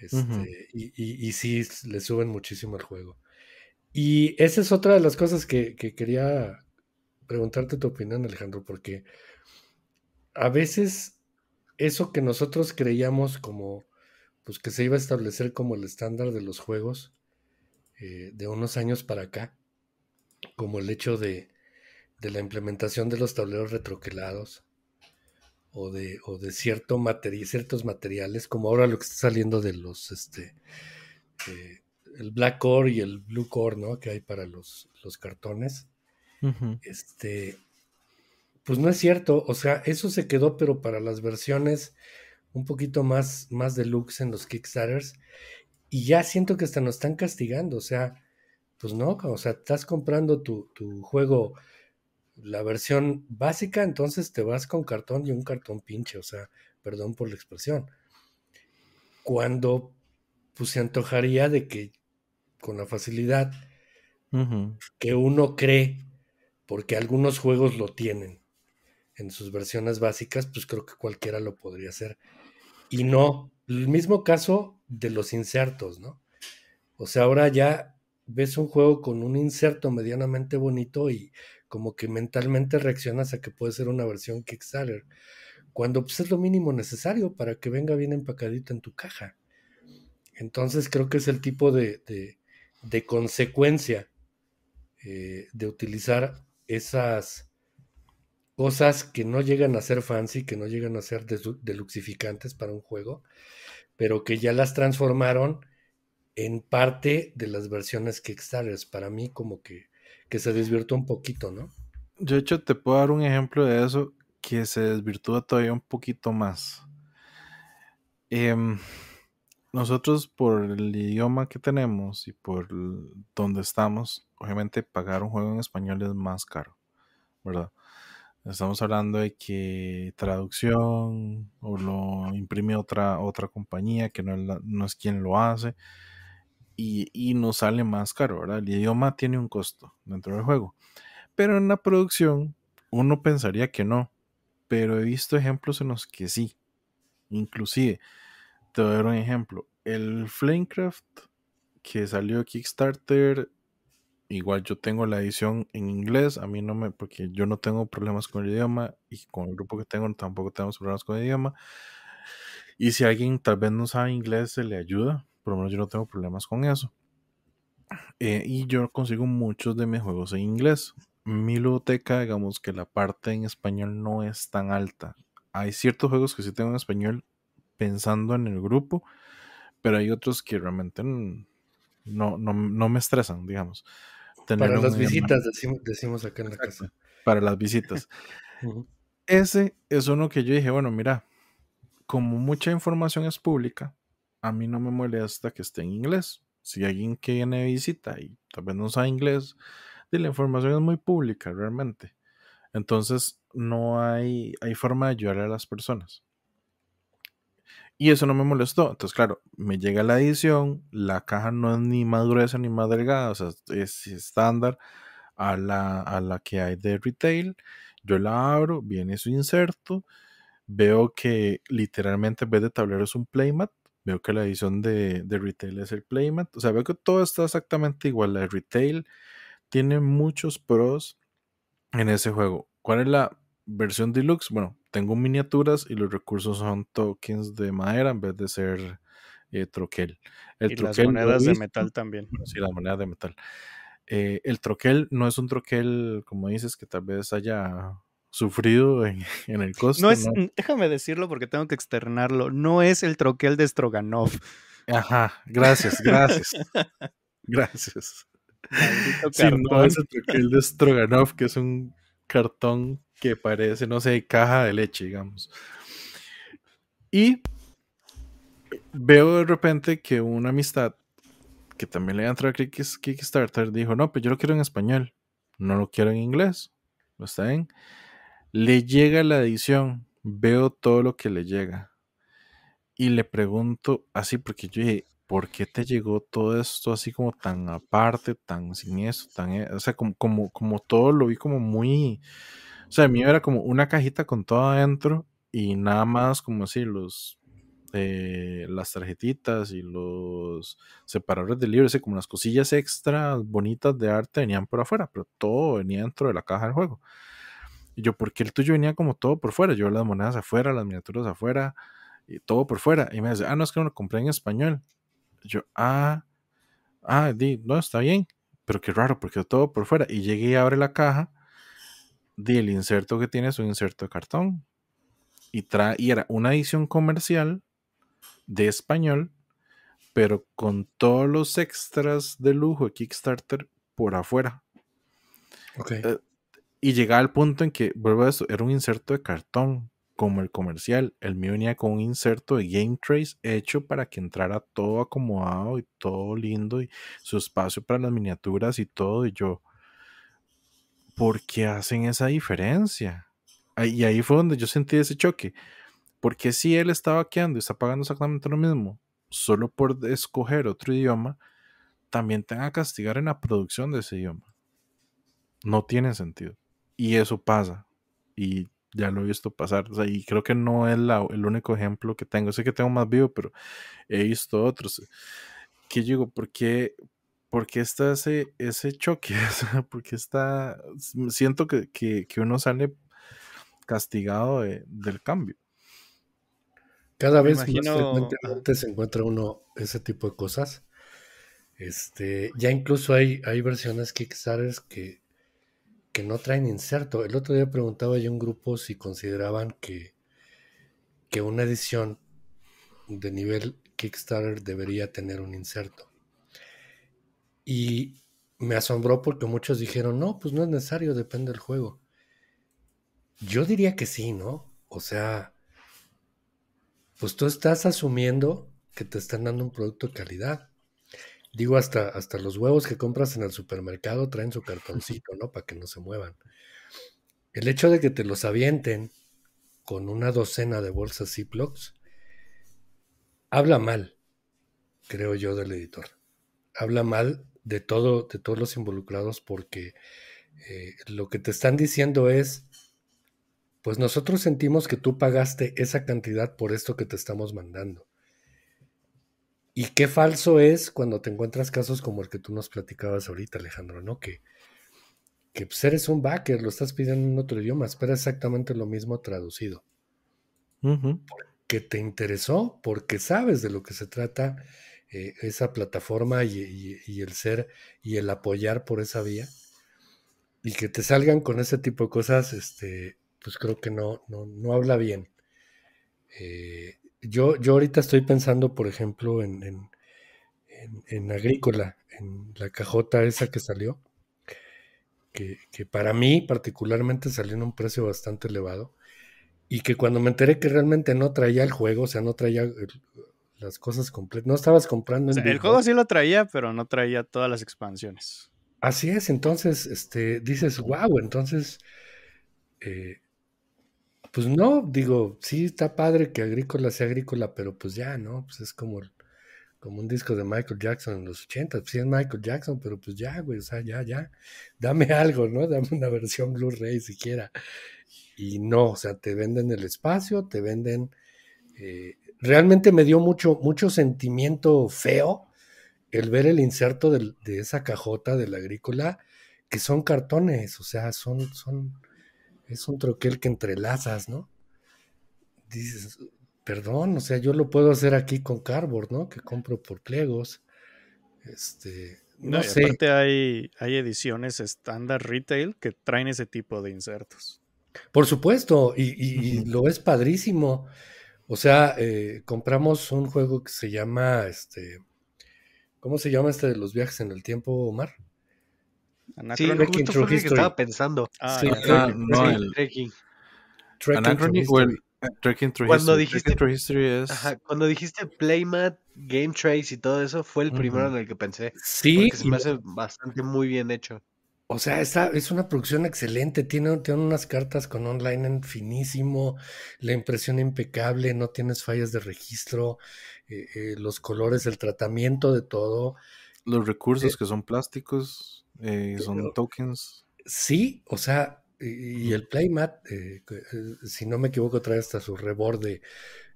Este, y, sí, le suben muchísimo el juego. Y esa es otra de las cosas que, quería preguntarte tu opinión, Alejandro, porque a veces eso que nosotros creíamos como, pues que se iba a establecer como el estándar de los juegos eh, de unos años para acá, como el hecho de la implementación de los tableros retroquelados, o de, o de cierto ciertos materiales, como ahora lo que está saliendo de los, este, eh, el black core y el blue core, ¿no? Que hay para los, los cartones. Este, pues no es cierto, o sea, eso se quedó, pero para las versiones un poquito más, más deluxe en los Kickstarters, y ya siento que hasta nos están castigando, o sea, pues no, o sea, estás comprando tu, tu juego la versión básica, entonces te vas con cartón y un cartón pinche, o sea, perdón por la expresión. Cuando pues se antojaría de que con la facilidad que uno cree, porque algunos juegos lo tienen en sus versiones básicas, pues creo que cualquiera lo podría hacer. Y no, el mismo caso de los insertos, ¿no? O sea, ahora ya ves un juego con un inserto medianamente bonito y como que mentalmente reaccionas a que puede ser una versión Kickstarter, cuando pues, es lo mínimo necesario para que venga bien empacadita en tu caja. Entonces creo que es el tipo de, de, consecuencia eh, de utilizar esas cosas que no llegan a ser fancy, que no llegan a ser deluxificantes para un juego, pero que ya las transformaron en parte de las versiones Kickstarter. Para mí como que que se desvirtúa un poquito, ¿no? Yo, de hecho, te puedo dar un ejemplo de eso que se desvirtúa todavía un poquito más. Em, nosotros, por el idioma que tenemos y por donde estamos, obviamente pagar un juego en español es más caro, ¿verdad? Estamos hablando de que traducción o lo imprime otra, otra compañía que no es, no es quien lo hace y, nos sale más caro, ¿verdad? El idioma tiene un costo dentro del juego. Pero en la producción, uno pensaría que no, pero he visto ejemplos en los que sí. Inclusive, te voy a dar un ejemplo. El Flamecraft que salió Kickstarter, igual yo tengo la edición en inglés, a mí no me, porque yo no tengo problemas con el idioma y con el grupo que tengo tampoco tenemos problemas con el idioma. Y si alguien tal vez no sabe inglés, se le ayuda por lo menos yo no tengo problemas con eso. Eh, y yo consigo muchos de mis juegos en inglés. Mi biblioteca, digamos que la parte en español no es tan alta. Hay ciertos juegos que sí tengo en español pensando en el grupo, pero hay otros que realmente no, no, no me estresan, digamos. para las visitas, decimos, acá en la casa. Para las visitas. [LAUGHS] Ese es uno que yo dije, bueno, mira, como mucha información es pública, a mí no me molesta que esté en inglés. Si alguien que viene de visita y tal vez no sabe inglés, la información es muy pública realmente. Entonces no hay, forma de ayudar a las personas. Y eso no me molestó. Entonces, claro, me llega la edición, la caja no es ni más gruesa ni más delgada, o sea, es estándar a la, a la que hay de retail. Yo la abro, viene su inserto, veo que literalmente en vez de tablero es un playmat, Veo que la edición de, retail es el Playmat. O sea, veo que todo está exactamente igual. La retail tiene muchos pros en ese juego. ¿Cuál es la versión deluxe? Bueno, tengo miniaturas y los recursos son tokens de madera en vez de ser eh, troquel. El y las monedas de metal también. Sí, las monedas de metal. Eh, el troquel no es un troquel, como dices, que tal vez haya sufrido [LAUGHS] en, el costo. No es, mm, déjame decirlo porque tengo que externarlo, no es el troquel de Stroganov. Ajá, gracias, gracias. [LAUGHS] gracias. si no es el troquel de Stroganov, que es un cartón que parece, no sé, caja de leche, digamos. Y veo de repente que una amistad que también le entró a Kickstarter dijo, no, pues yo lo quiero en español, no lo quiero en inglés, ¿Lo está bien? Le llega la edición, veo todo lo que le llega y le pregunto así, porque yo dije, ¿por qué te llegó todo esto así como tan aparte, tan sin eso tan... E-? O sea, como, como, todo lo vi como muy... O sea, mí era como una cajita con todo adentro y nada más como así los... Eh, las tarjetitas y los separadores de libros, y como las cosillas extra bonitas de arte venían por afuera, pero todo venía dentro de la caja del juego yo, porque el tuyo venía como todo por fuera. Yo las monedas afuera, las miniaturas afuera, y todo por fuera. Y me dice, ah, no, es que no lo compré en español. Yo, ah, ah, di, no, está bien. Pero qué raro, porque todo por fuera. Y llegué y abre la caja. Di, el inserto que tiene es un inserto de cartón. Y, trae, era una edición comercial de español, pero con todos los extras de lujo de Kickstarter por afuera. Ok. Eh, y llegaba al punto en que, vuelvo a eso, era un inserto de cartón, como el comercial. El mío venía con un inserto de Game Trace hecho para que entrara todo acomodado y todo lindo y su espacio para las miniaturas y todo. Y yo, ¿por qué hacen esa diferencia? Y ahí fue donde yo sentí ese choque. Porque si él está vaqueando y está pagando exactamente lo mismo, solo por escoger otro idioma, también te van a castigar en la producción de ese idioma. No tiene sentido. Y eso pasa. Y ya lo he visto pasar. y creo que no es el único ejemplo que tengo. Sé que tengo más vivo, pero he visto otros. Que digo, ¿por qué, está ese, ese choque? [LAUGHS] porque está. Siento que, que, que uno sale castigado del cambio. Cada vez más se encuentra uno ese tipo de cosas. Este, ya incluso hay, hay versiones Kickstarter que que no traen inserto. El otro día preguntaba yo a un grupo si consideraban que, que una edición de nivel Kickstarter debería tener un inserto. Y me asombró porque muchos dijeron, no, pues no es necesario, depende del juego. Yo diría que sí, ¿no? O sea, pues tú estás asumiendo que te están dando un producto de calidad. Digo, hasta, hasta los huevos que compras en el supermercado traen su cartoncito, ¿no? Para que no se muevan. El hecho de que te los avienten con una docena de bolsas Ziplocs habla mal, creo yo, del editor. Habla mal de, todo, de todos los involucrados porque eh, lo que te están diciendo es, pues nosotros sentimos que tú pagaste esa cantidad por esto que te estamos mandando. Y qué falso es cuando te encuentras casos como el que tú nos platicabas ahorita, Alejandro, ¿no? Que, que pues, eres un backer, lo estás pidiendo en otro idioma, espera exactamente lo mismo traducido. Que te interesó, porque sabes de lo que se trata eh, esa plataforma y, el ser y el apoyar por esa vía. Y que te salgan con ese tipo de cosas, este, pues creo que no, no, no habla bien. Eh, yo, yo ahorita estoy pensando, por ejemplo, en, Agrícola, en la cajota esa que salió, que, para mí particularmente salió en un precio bastante elevado, y que cuando me enteré que realmente no traía el juego, o sea, no traía las cosas completas, no estabas comprando... el juego sí lo traía, pero no traía todas las expansiones. Así es, entonces este, dices, wow, entonces... Eh, pues no, digo, sí está padre que Agrícola sea Agrícola, pero pues ya, ¿no? Pues es como, como un disco de Michael Jackson en los 80, pues, sí es Michael Jackson, pero pues ya, güey, o sea, ya, ya, dame [LAUGHS] algo, ¿no? Dame una versión Blu-ray siquiera. Y no, o sea, te venden el espacio, te venden... Eh, realmente me dio mucho, mucho sentimiento feo el ver el inserto de, esa cajota de la agrícola, que son cartones, o sea, son, son es un troquel que entrelazas, ¿no? Dices, perdón, o sea, yo lo puedo hacer aquí con cardboard, ¿no? Que compro por pliegos. Este, no, sé. hay, hay ediciones estándar retail que traen ese tipo de insertos. Por supuesto, y, lo es padrísimo. O sea, eh, compramos un juego que se llama, este, ¿cómo se llama este de los viajes en el tiempo, Omar? sí, justo fue lo que estaba pensando. Ah, sí, no, el... Trekking. cuando Dijiste, cuando dijiste Playmat, Game Trace y todo eso, fue el primero en el que pensé. Sí. Porque se me hace bastante muy bien hecho. O sea, esta es una producción excelente. Tiene, unas cartas con online finísimo, la impresión impecable, no tienes fallas de registro, eh, eh, los colores, el tratamiento de todo los recursos eh, que son plásticos, eh, son tokens. Sí, o sea, y, el Playmat, eh, si no me equivoco, trae hasta su reborde,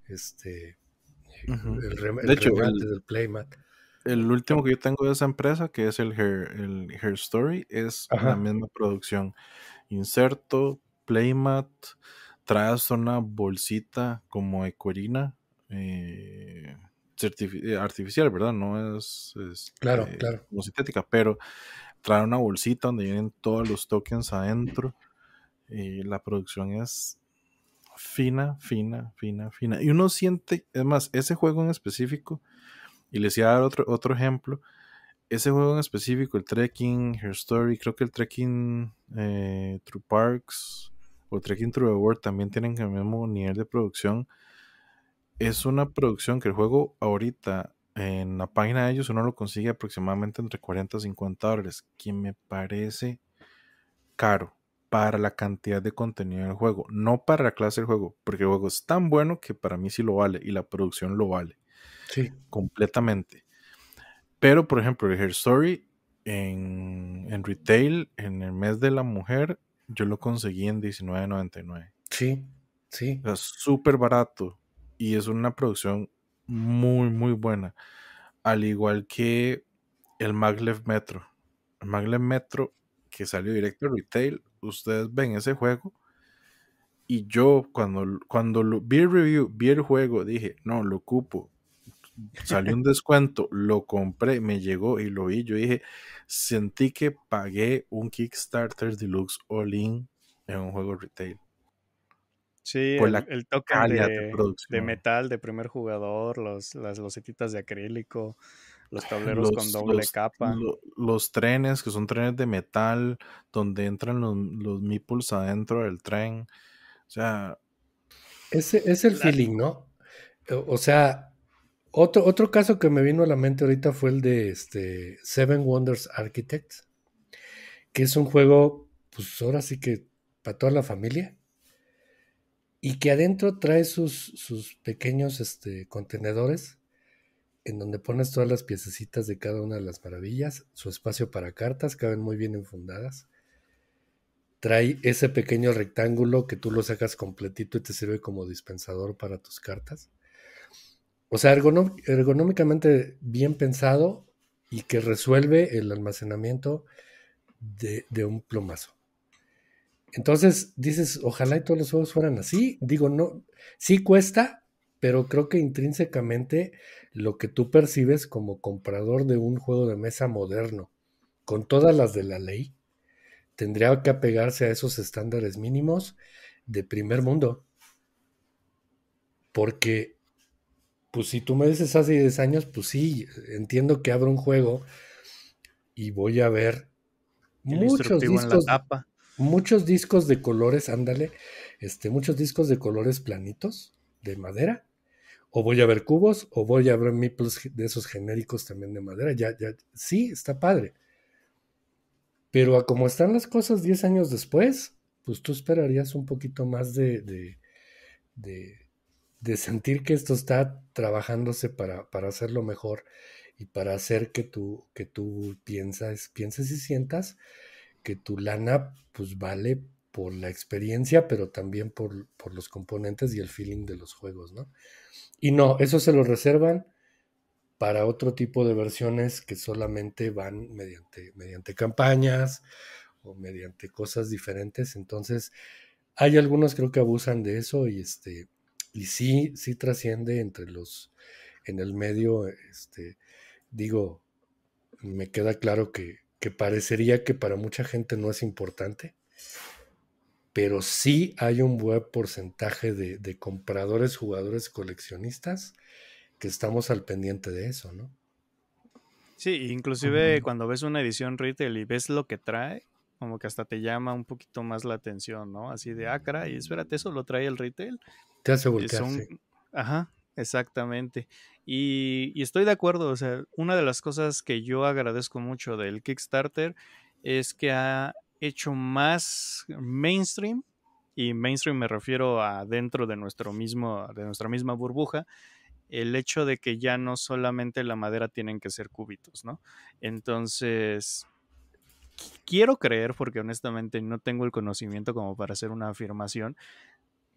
este, el, del Playmat. El último que yo tengo de esa empresa, que es el her el Story, es la misma producción. Inserto, Playmat, hasta una bolsita como ecuerina. Eh, artificial, ¿verdad? No es, este, claro, claro. como sintética, pero trae una bolsita donde vienen todos los tokens adentro. y la producción es fina, fina, fina, fina. Y uno siente, además, ese juego en específico, y les voy a dar otro, otro ejemplo, ese juego en específico, el Trekking, Her Story, creo que el Trekking Through eh, True Parks o Trekking True World también tienen el mismo nivel de producción es una producción que el juego ahorita en la página de ellos uno lo consigue aproximadamente entre 40 y 50 dólares, que me parece caro para la cantidad de contenido del juego, no para la clase del juego, porque el juego es tan bueno que para mí sí lo vale y la producción lo vale. Sí. Completamente. Pero, por ejemplo, el Her Story en, en retail, en el mes de la mujer, yo lo conseguí en $19.99. Sí, sí. O sea, súper barato y es una producción muy, muy buena. Al igual que el Maglev Metro. El Maglev Metro, que salió directo retail, ustedes ven ese juego. Y yo, cuando, cuando vi el review, vi el juego, dije, no, lo ocupo. Salió un [LAUGHS] descuento, lo compré, me llegó y lo vi. Yo dije, sentí que pagué un Kickstarter Deluxe All-In en un juego retail. Sí, el, toque de, metal de primer jugador, las losetitas de acrílico, los tableros con doble capa. los trenes, que son trenes de metal, donde entran los, los meeples adentro del tren. O sea. Ese es el feeling, ¿no? O sea, otro, otro caso que me vino a la mente ahorita fue el de este Seven Wonders Architects que es un juego, pues ahora sí que para toda la familia y que adentro trae sus, pequeños este, contenedores en donde pones todas las piececitas de cada una de las maravillas, su espacio para cartas, caben muy bien enfundadas. Trae ese pequeño rectángulo que tú lo sacas completito y te sirve como dispensador para tus cartas. O sea, ergonómicamente bien pensado y que resuelve el almacenamiento de un plomazo. Entonces dices, ojalá y todos los juegos fueran así. Digo, no, sí cuesta, pero creo que intrínsecamente lo que tú percibes como comprador de un juego de mesa moderno, con todas las de la ley, tendría que apegarse a esos estándares mínimos de primer mundo. Porque, pues si tú me dices hace 10 años, pues sí, entiendo que abro un juego y voy a ver muchos muchos discos de colores, ándale, este, muchos discos de colores planitos, de madera, o voy a ver cubos, o voy a ver miples de esos genéricos también de madera, ya, ya, sí, está padre. Pero a como están las cosas 10 años después, pues tú esperarías un poquito más de, de, de, sentir que esto está trabajándose para, para, hacerlo mejor y para hacer que tú, que tú piensas, pienses y sientas tu lana pues vale por la experiencia, pero también por, los componentes y el feeling de los juegos, ¿no? Y no, eso se lo reservan para otro tipo de versiones que solamente van mediante, mediante campañas o mediante cosas diferentes. Entonces, hay algunos creo que abusan de eso y este y sí sí trasciende entre los en el medio este digo me queda claro que que parecería que para mucha gente no es importante, pero sí hay un buen porcentaje de, compradores, jugadores, coleccionistas que estamos al pendiente de eso, ¿no? Sí, inclusive cuando ves una edición retail y ves lo que trae, como que hasta te llama un poquito más la atención, ¿no? Así de, acra, ah, y espérate, eso lo trae el retail. Te hace voltear, sí. Ajá, Exactamente. Y, estoy de acuerdo, o sea, una de las cosas que yo agradezco mucho del Kickstarter es que ha hecho más mainstream, y mainstream me refiero a dentro de, nuestro mismo, de nuestra misma burbuja, el hecho de que ya no solamente la madera tienen que ser cúbitos, ¿no? Entonces, quiero creer, porque honestamente no tengo el conocimiento como para hacer una afirmación,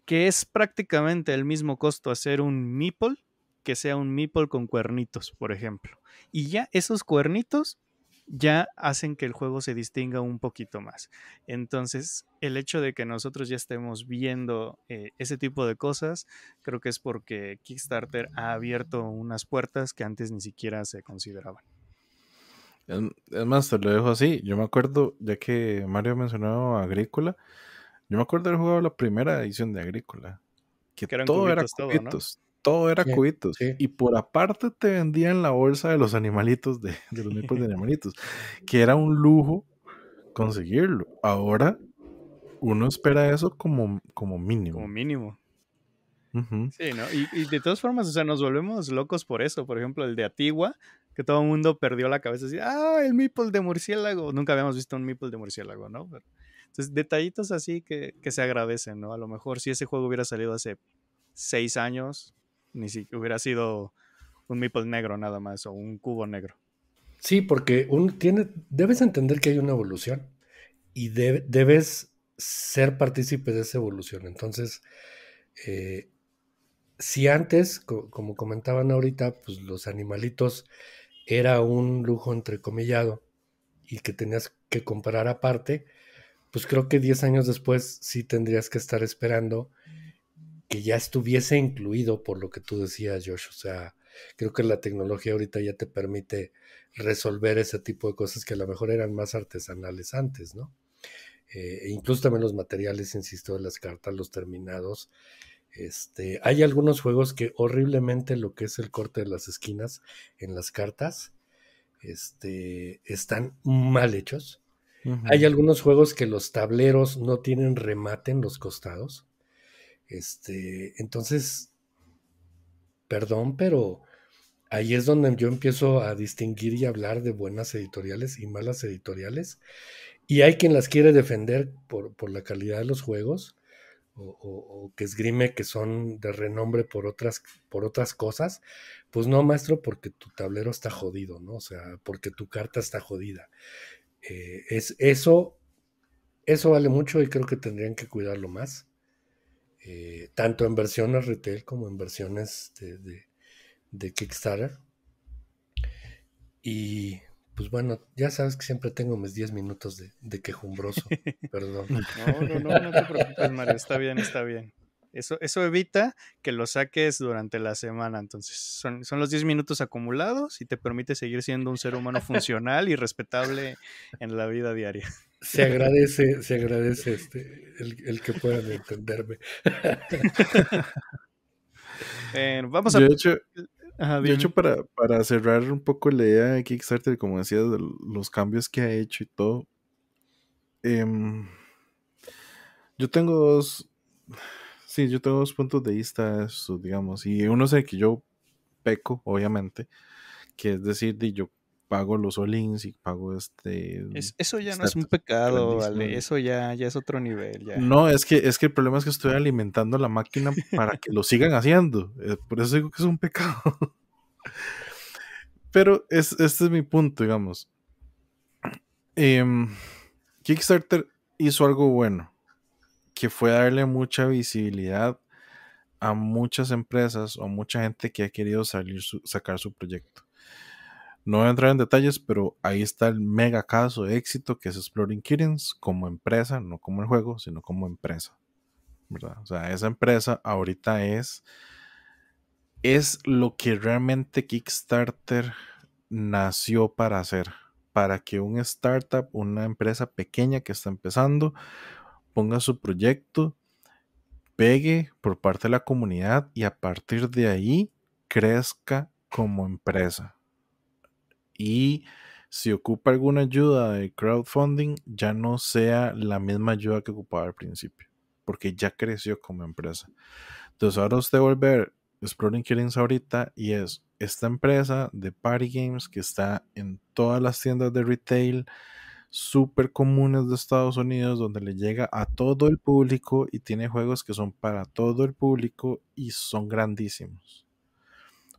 que es prácticamente el mismo costo hacer un meeple que sea un meeple con cuernitos, por ejemplo. Y ya esos cuernitos ya hacen que el juego se distinga un poquito más. Entonces, el hecho de que nosotros ya estemos viendo eh, ese tipo de cosas, creo que es porque Kickstarter ha abierto unas puertas que antes ni siquiera se consideraban. Em, es más, te lo dejo así. Yo me acuerdo, ya que Mario mencionó Agrícola, yo me acuerdo del juego de la primera edición de Agrícola. Que, todo era cubitos. Todo, era cubitos. Y por aparte te vendían la bolsa de los animalitos, de, los meeples [LAUGHS] de animalitos. Que era un lujo conseguirlo. Ahora uno espera eso como, como mínimo. Como mínimo. Sí, ¿no? Y, de todas formas, o sea, nos volvemos locos por eso. Por ejemplo, el de Atigua, que todo el mundo perdió la cabeza así, ah, el meeple de murciélago. Nunca habíamos visto un meeple de murciélago, ¿no? Pero, entonces, detallitos así que, se agradecen, ¿no? A lo mejor si ese juego hubiera salido hace seis años, ni siquiera hubiera sido un meeple negro nada más o un cubo negro. Sí, porque un, tiene, debes entender que hay una evolución y debes ser partícipe de esa evolución. Entonces, eh, si antes, como comentaban ahorita, pues los animalitos era un lujo entrecomillado y que tenías que comprar aparte, pues creo que 10 años después sí tendrías que estar esperando que ya estuviese incluido por lo que tú decías, Josh. O sea, creo que la tecnología ahorita ya te permite resolver ese tipo de cosas que a lo mejor eran más artesanales antes, ¿no? Eh, e incluso también los materiales, insisto, de las cartas, los terminados. Este, hay algunos juegos que horriblemente lo que es el corte de las esquinas en las cartas este, están mal hechos. Hay algunos juegos que los tableros no tienen remate en los costados. Este, entonces, perdón, pero ahí es donde yo empiezo a distinguir y hablar de buenas editoriales y malas editoriales. Y hay quien las quiere defender por, la calidad de los juegos. O, o, que esgrime que son de renombre por otras, por otras cosas, pues no, maestro, porque tu tablero está jodido, ¿no? O sea, porque tu carta está jodida. Eh, es, eso, eso vale mucho y creo que tendrían que cuidarlo más, eh, tanto en versiones retail como en versiones de, de, Kickstarter. Y pues bueno, ya sabes que siempre tengo mis 10 minutos de, quejumbroso. [LAUGHS] Perdón. No, no, no, no te preocupes, Mario. Está bien, está bien. Eso, evita que lo saques durante la semana. Entonces, son, los 10 minutos acumulados y te permite seguir siendo un ser humano [LAUGHS] funcional y respetable en la vida diaria. Se agradece, se agradece este, el, que puedan entenderme. [LAUGHS] vamos a. Yo hecho, para, cerrar un poco la idea de Kickstarter, como decías, de los cambios que ha hecho y todo. Em, yo tengo dos Sí, yo tengo dos puntos de vista, digamos, y uno es el que yo peco, obviamente, que es decir, de yo pago los olins y pago este... eso ya no es un pecado, vale, eso ya, ya es otro nivel. No, es que, es que el problema es que estoy alimentando la máquina para que lo sigan haciendo, eh, por eso digo que es un pecado. [LAUGHS] Pero este es mi punto, digamos. Em, Kickstarter hizo algo bueno que fue darle mucha visibilidad a muchas empresas o mucha gente que ha querido salir sacar su proyecto. No voy a entrar en detalles, pero ahí está el mega caso de éxito que es Exploring Kittens como empresa, no como el juego, sino como empresa. O sea, esa empresa ahorita es, es lo que realmente Kickstarter nació para hacer. Para que un startup, una empresa pequeña que está empezando, ponga su proyecto, pegue por parte de la comunidad y a partir de ahí crezca como empresa. Y si ocupa alguna ayuda de crowdfunding, ya no sea la misma ayuda que ocupaba al principio, porque ya creció como empresa. Entonces ahora usted va a ver Exploring Killings ahorita y es esta empresa de Party Games que está en todas las tiendas de retail, súper comunes de Estados Unidos donde le llega a todo el público y tiene juegos que son para todo el público y son grandísimos.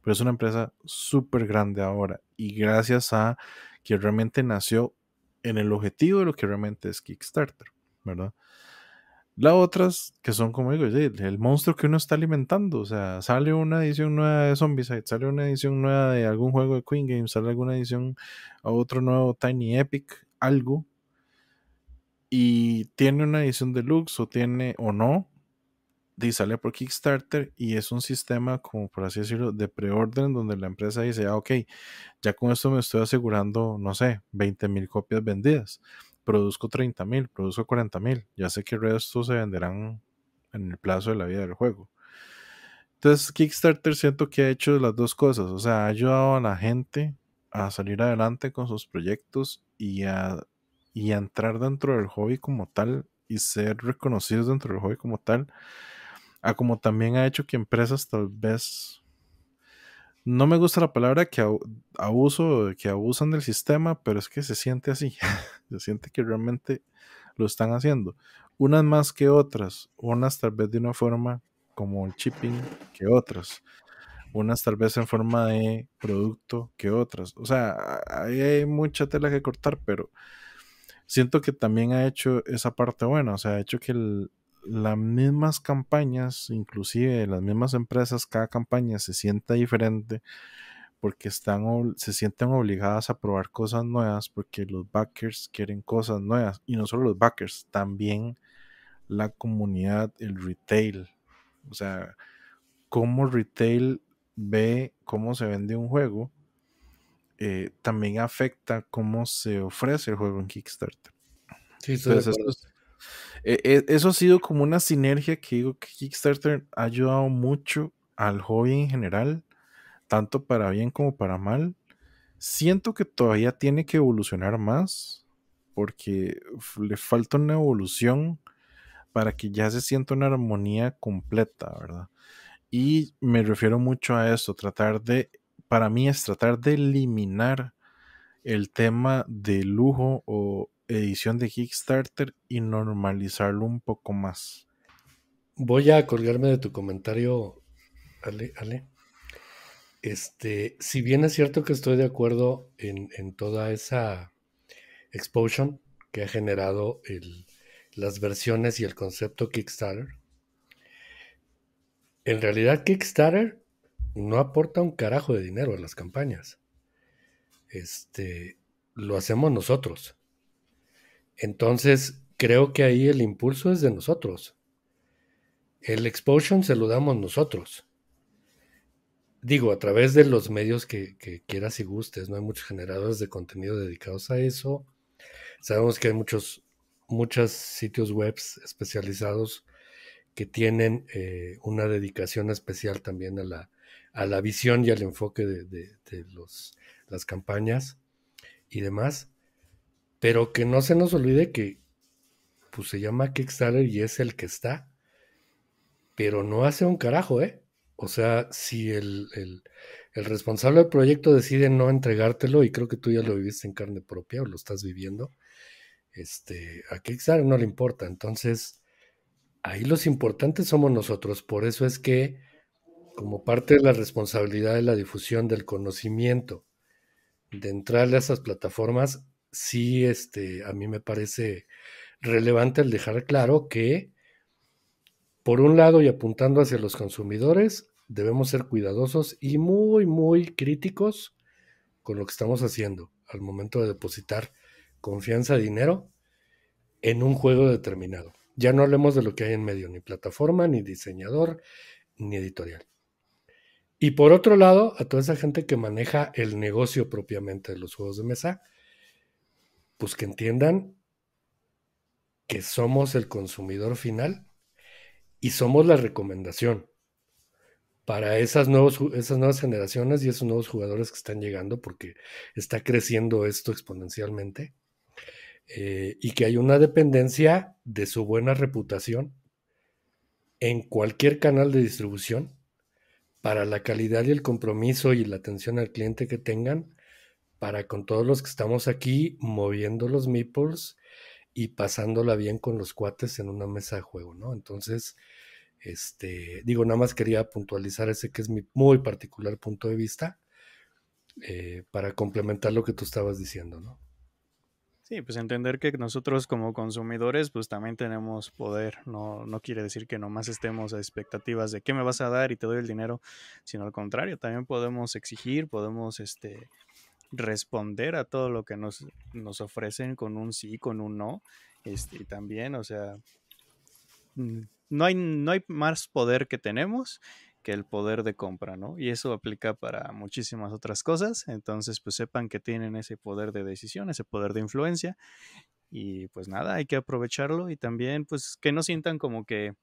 Pero es una empresa súper grande ahora y gracias a que realmente nació en el objetivo de lo que realmente es Kickstarter, ¿verdad? Las otras que son como digo, el monstruo que uno está alimentando. O sea, sale una edición nueva de Zombicide, sale una edición nueva de algún juego de Queen Games, sale alguna edición a otro nuevo Tiny Epic, algo y tiene una edición deluxe o tiene o no, y sale por Kickstarter y es un sistema, como por así decirlo, de preorden donde la empresa dice, ah, ok, ya con esto me estoy asegurando, no sé, 20 mil copias vendidas, produzco 30 mil, produzco 40 mil, ya sé que el resto se venderán en el plazo de la vida del juego. Entonces, Kickstarter siento que ha hecho las dos cosas, o sea, ha ayudado a la gente a salir adelante con sus proyectos y a, y entrar dentro del hobby como tal y ser reconocidos dentro del hobby como tal, a como también ha hecho que empresas tal vez, no me gusta la palabra que abuso, que abusan del sistema, pero es que se siente así, [LAUGHS] se siente que realmente lo están haciendo, unas más que otras, unas tal vez de una forma como el chipping que otras, unas tal vez en forma de producto que otras. O sea, hay mucha tela que cortar, pero siento que también ha hecho esa parte buena, o sea, ha hecho que las mismas campañas, inclusive las mismas empresas, cada campaña se sienta diferente porque están, se sienten obligadas a probar cosas nuevas, porque los backers quieren cosas nuevas, y no solo los backers, también la comunidad, el retail, o sea, cómo retail ve cómo se vende un juego, eh, también afecta cómo se ofrece el juego en Kickstarter. eso, eh, eh, eso, ha sido como una sinergia que digo que Kickstarter ha ayudado mucho al hobby en general, tanto para bien como para mal. Siento que todavía tiene que evolucionar más porque le falta una evolución para que ya se sienta una armonía completa, ¿verdad? Y me refiero mucho a esto, tratar de, para mí es tratar de eliminar el tema de lujo o edición de Kickstarter y normalizarlo un poco más. Voy a colgarme de tu comentario, Ale. Ale. Este, si bien es cierto que estoy de acuerdo en, toda esa exposición que ha generado las versiones y el concepto Kickstarter, en realidad, Kickstarter no aporta un carajo de dinero a las campañas. Este, lo hacemos nosotros. Entonces, creo que ahí el impulso es de nosotros. El exposure se lo damos nosotros. Digo, a través de los medios que, quieras y gustes, no hay muchos generadores de contenido dedicados a eso. Sabemos que hay muchos, muchos sitios web especializados que tienen eh, una dedicación especial también a la, a la visión y al enfoque de, las campañas y demás. Pero que no se nos olvide que pues, se llama Kickstarter y es el que está, pero no hace un carajo, ¿eh? O sea, si el, responsable del proyecto decide no entregártelo, y creo que tú ya lo viviste en carne propia o lo estás viviendo, este, a Kickstarter no le importa. Entonces, ahí los importantes somos nosotros. Por eso es que, como parte de la responsabilidad de la difusión del conocimiento, de entrarle a esas plataformas, sí, este, a mí me parece relevante el dejar claro que, por un lado, y apuntando hacia los consumidores, debemos ser cuidadosos y muy, muy críticos con lo que estamos haciendo al momento de depositar confianza, dinero en un juego determinado. Ya no hablemos de lo que hay en medio, ni plataforma, ni diseñador, ni editorial. Y por otro lado, a toda esa gente que maneja el negocio propiamente de los juegos de mesa, pues que entiendan que somos el consumidor final y somos la recomendación para esas, esas nuevas generaciones y esos nuevos jugadores que están llegando, porque está creciendo esto exponencialmente. Eh, y que hay una dependencia de su buena reputación en cualquier canal de distribución para la calidad y el compromiso y la atención al cliente que tengan para con todos los que estamos aquí moviendo los meeples y pasándola bien con los cuates en una mesa de juego, ¿no? Entonces, este, digo, nada más quería puntualizar ese que es mi muy particular punto de vista eh, para complementar lo que tú estabas diciendo, ¿no? Sí, pues entender que nosotros como consumidores pues también tenemos poder, no, no quiere decir que nomás estemos a expectativas de qué me vas a dar y te doy el dinero, sino al contrario, también podemos exigir, podemos este, responder a todo lo que nos, ofrecen con un sí, con un no, este, y también, o sea, no hay, no hay más poder que tenemos que el poder de compra, ¿no? Y eso aplica para muchísimas otras cosas, entonces pues sepan que tienen ese poder de decisión, ese poder de influencia y pues nada, hay que aprovecharlo y también pues que no sientan como que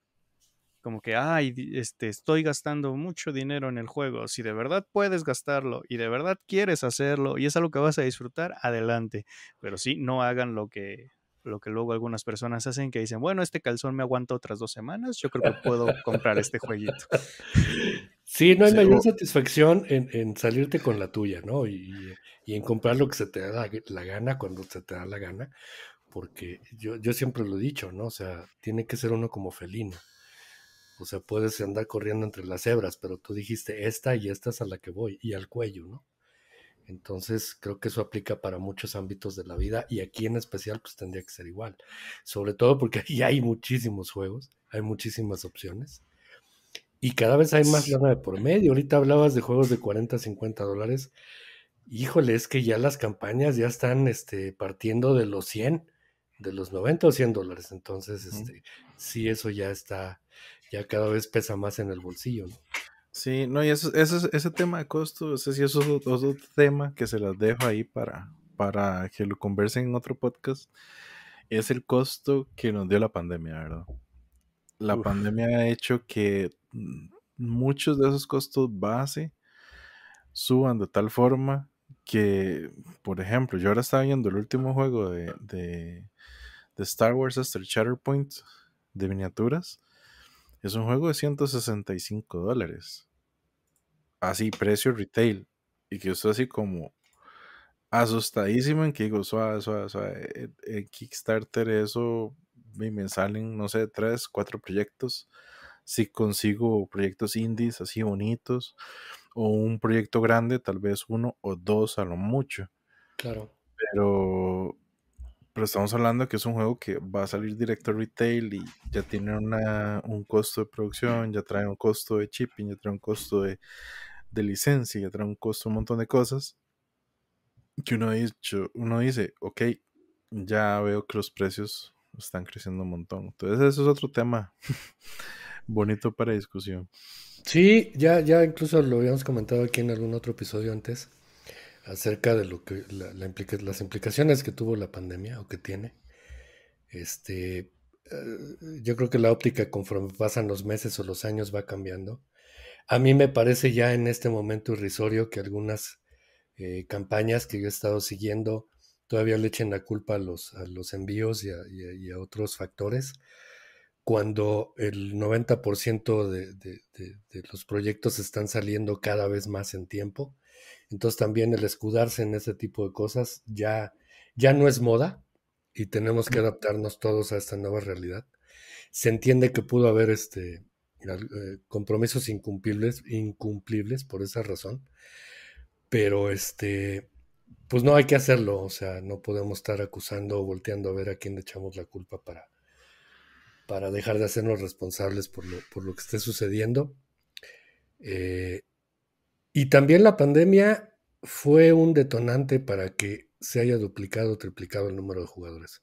como que ay, este estoy gastando mucho dinero en el juego, si de verdad puedes gastarlo y de verdad quieres hacerlo y es algo que vas a disfrutar, adelante, pero sí no hagan lo que lo que luego algunas personas hacen, que dicen, bueno, este calzón me aguanta otras dos semanas, yo creo que puedo comprar este jueguito. [LAUGHS] Sí, no hay mayor satisfacción en, salirte con la tuya, ¿no? Y, en comprar lo que se te da la, gana cuando se te da la gana, porque yo, yo siempre lo he dicho, ¿no? O sea, tiene que ser uno como felino. O sea, puedes andar corriendo entre las hebras, pero tú dijiste esta y esta es a la que voy y al cuello, ¿no? Entonces, creo que eso aplica para muchos ámbitos de la vida y aquí en especial, pues tendría que ser igual. Sobre todo porque aquí hay muchísimos juegos, hay muchísimas opciones y cada vez hay más lana de por medio. Ahorita hablabas de juegos de 40, 50 dólares. Híjole, es que ya las campañas ya están este, partiendo de los 100, de los 90 o 100 dólares. Entonces, este, sí, eso ya está, ya cada vez pesa más en el bolsillo. ¿no? Sí, no, y eso, ese tema de costo, ese sí es otro, tema que se las dejo ahí para, para que lo conversen en otro podcast. Es el costo que nos dio la pandemia, ¿verdad? La pandemia ha hecho que muchos de esos costos base suban de tal forma que, por ejemplo, yo ahora estaba viendo el último juego de, de, de Star Wars hasta este, el Shatterpoint de miniaturas es un juego de 165 dólares. Así, precio retail. Y que estoy así como asustadísimo en que digo, suave, e, En Kickstarter eso me salen, no sé, tres, cuatro proyectos. Si consigo proyectos indies así bonitos o un proyecto grande, tal vez uno o dos a lo mucho. Claro. Pero pero estamos hablando que es un juego que va a salir directo a retail y ya tiene un costo de producción, ya trae un costo de shipping, ya trae un costo de, licencia, ya trae un costo un montón de cosas. Que uno, dicho, uno dice, ok, ya veo que los precios están creciendo un montón. Entonces, eso es otro tema [LAUGHS] bonito para discusión. Sí, ya, ya incluso lo habíamos comentado aquí en algún otro episodio antes acerca de lo que las implicaciones que tuvo la pandemia o que tiene. Este, eh, yo creo que la óptica conforme pasan los meses o los años va cambiando. A mí me parece ya en este momento irrisorio que algunas eh, campañas que yo he estado siguiendo todavía le echen la culpa a los, los envíos y a, otros factores, cuando el 90% de los proyectos están saliendo cada vez más en tiempo entonces también el escudarse en ese tipo de cosas ya, ya no es moda y tenemos que adaptarnos todos a esta nueva realidad. Se entiende que pudo haber este, eh, compromisos incumplibles, incumplibles por esa razón, pero este, pues no hay que hacerlo, o sea, no podemos estar acusando o volteando a ver a quién le echamos la culpa para, para dejar de hacernos responsables por lo, por lo que esté sucediendo. Eh, y también la pandemia fue un detonante para que se haya duplicado o triplicado el número de jugadores.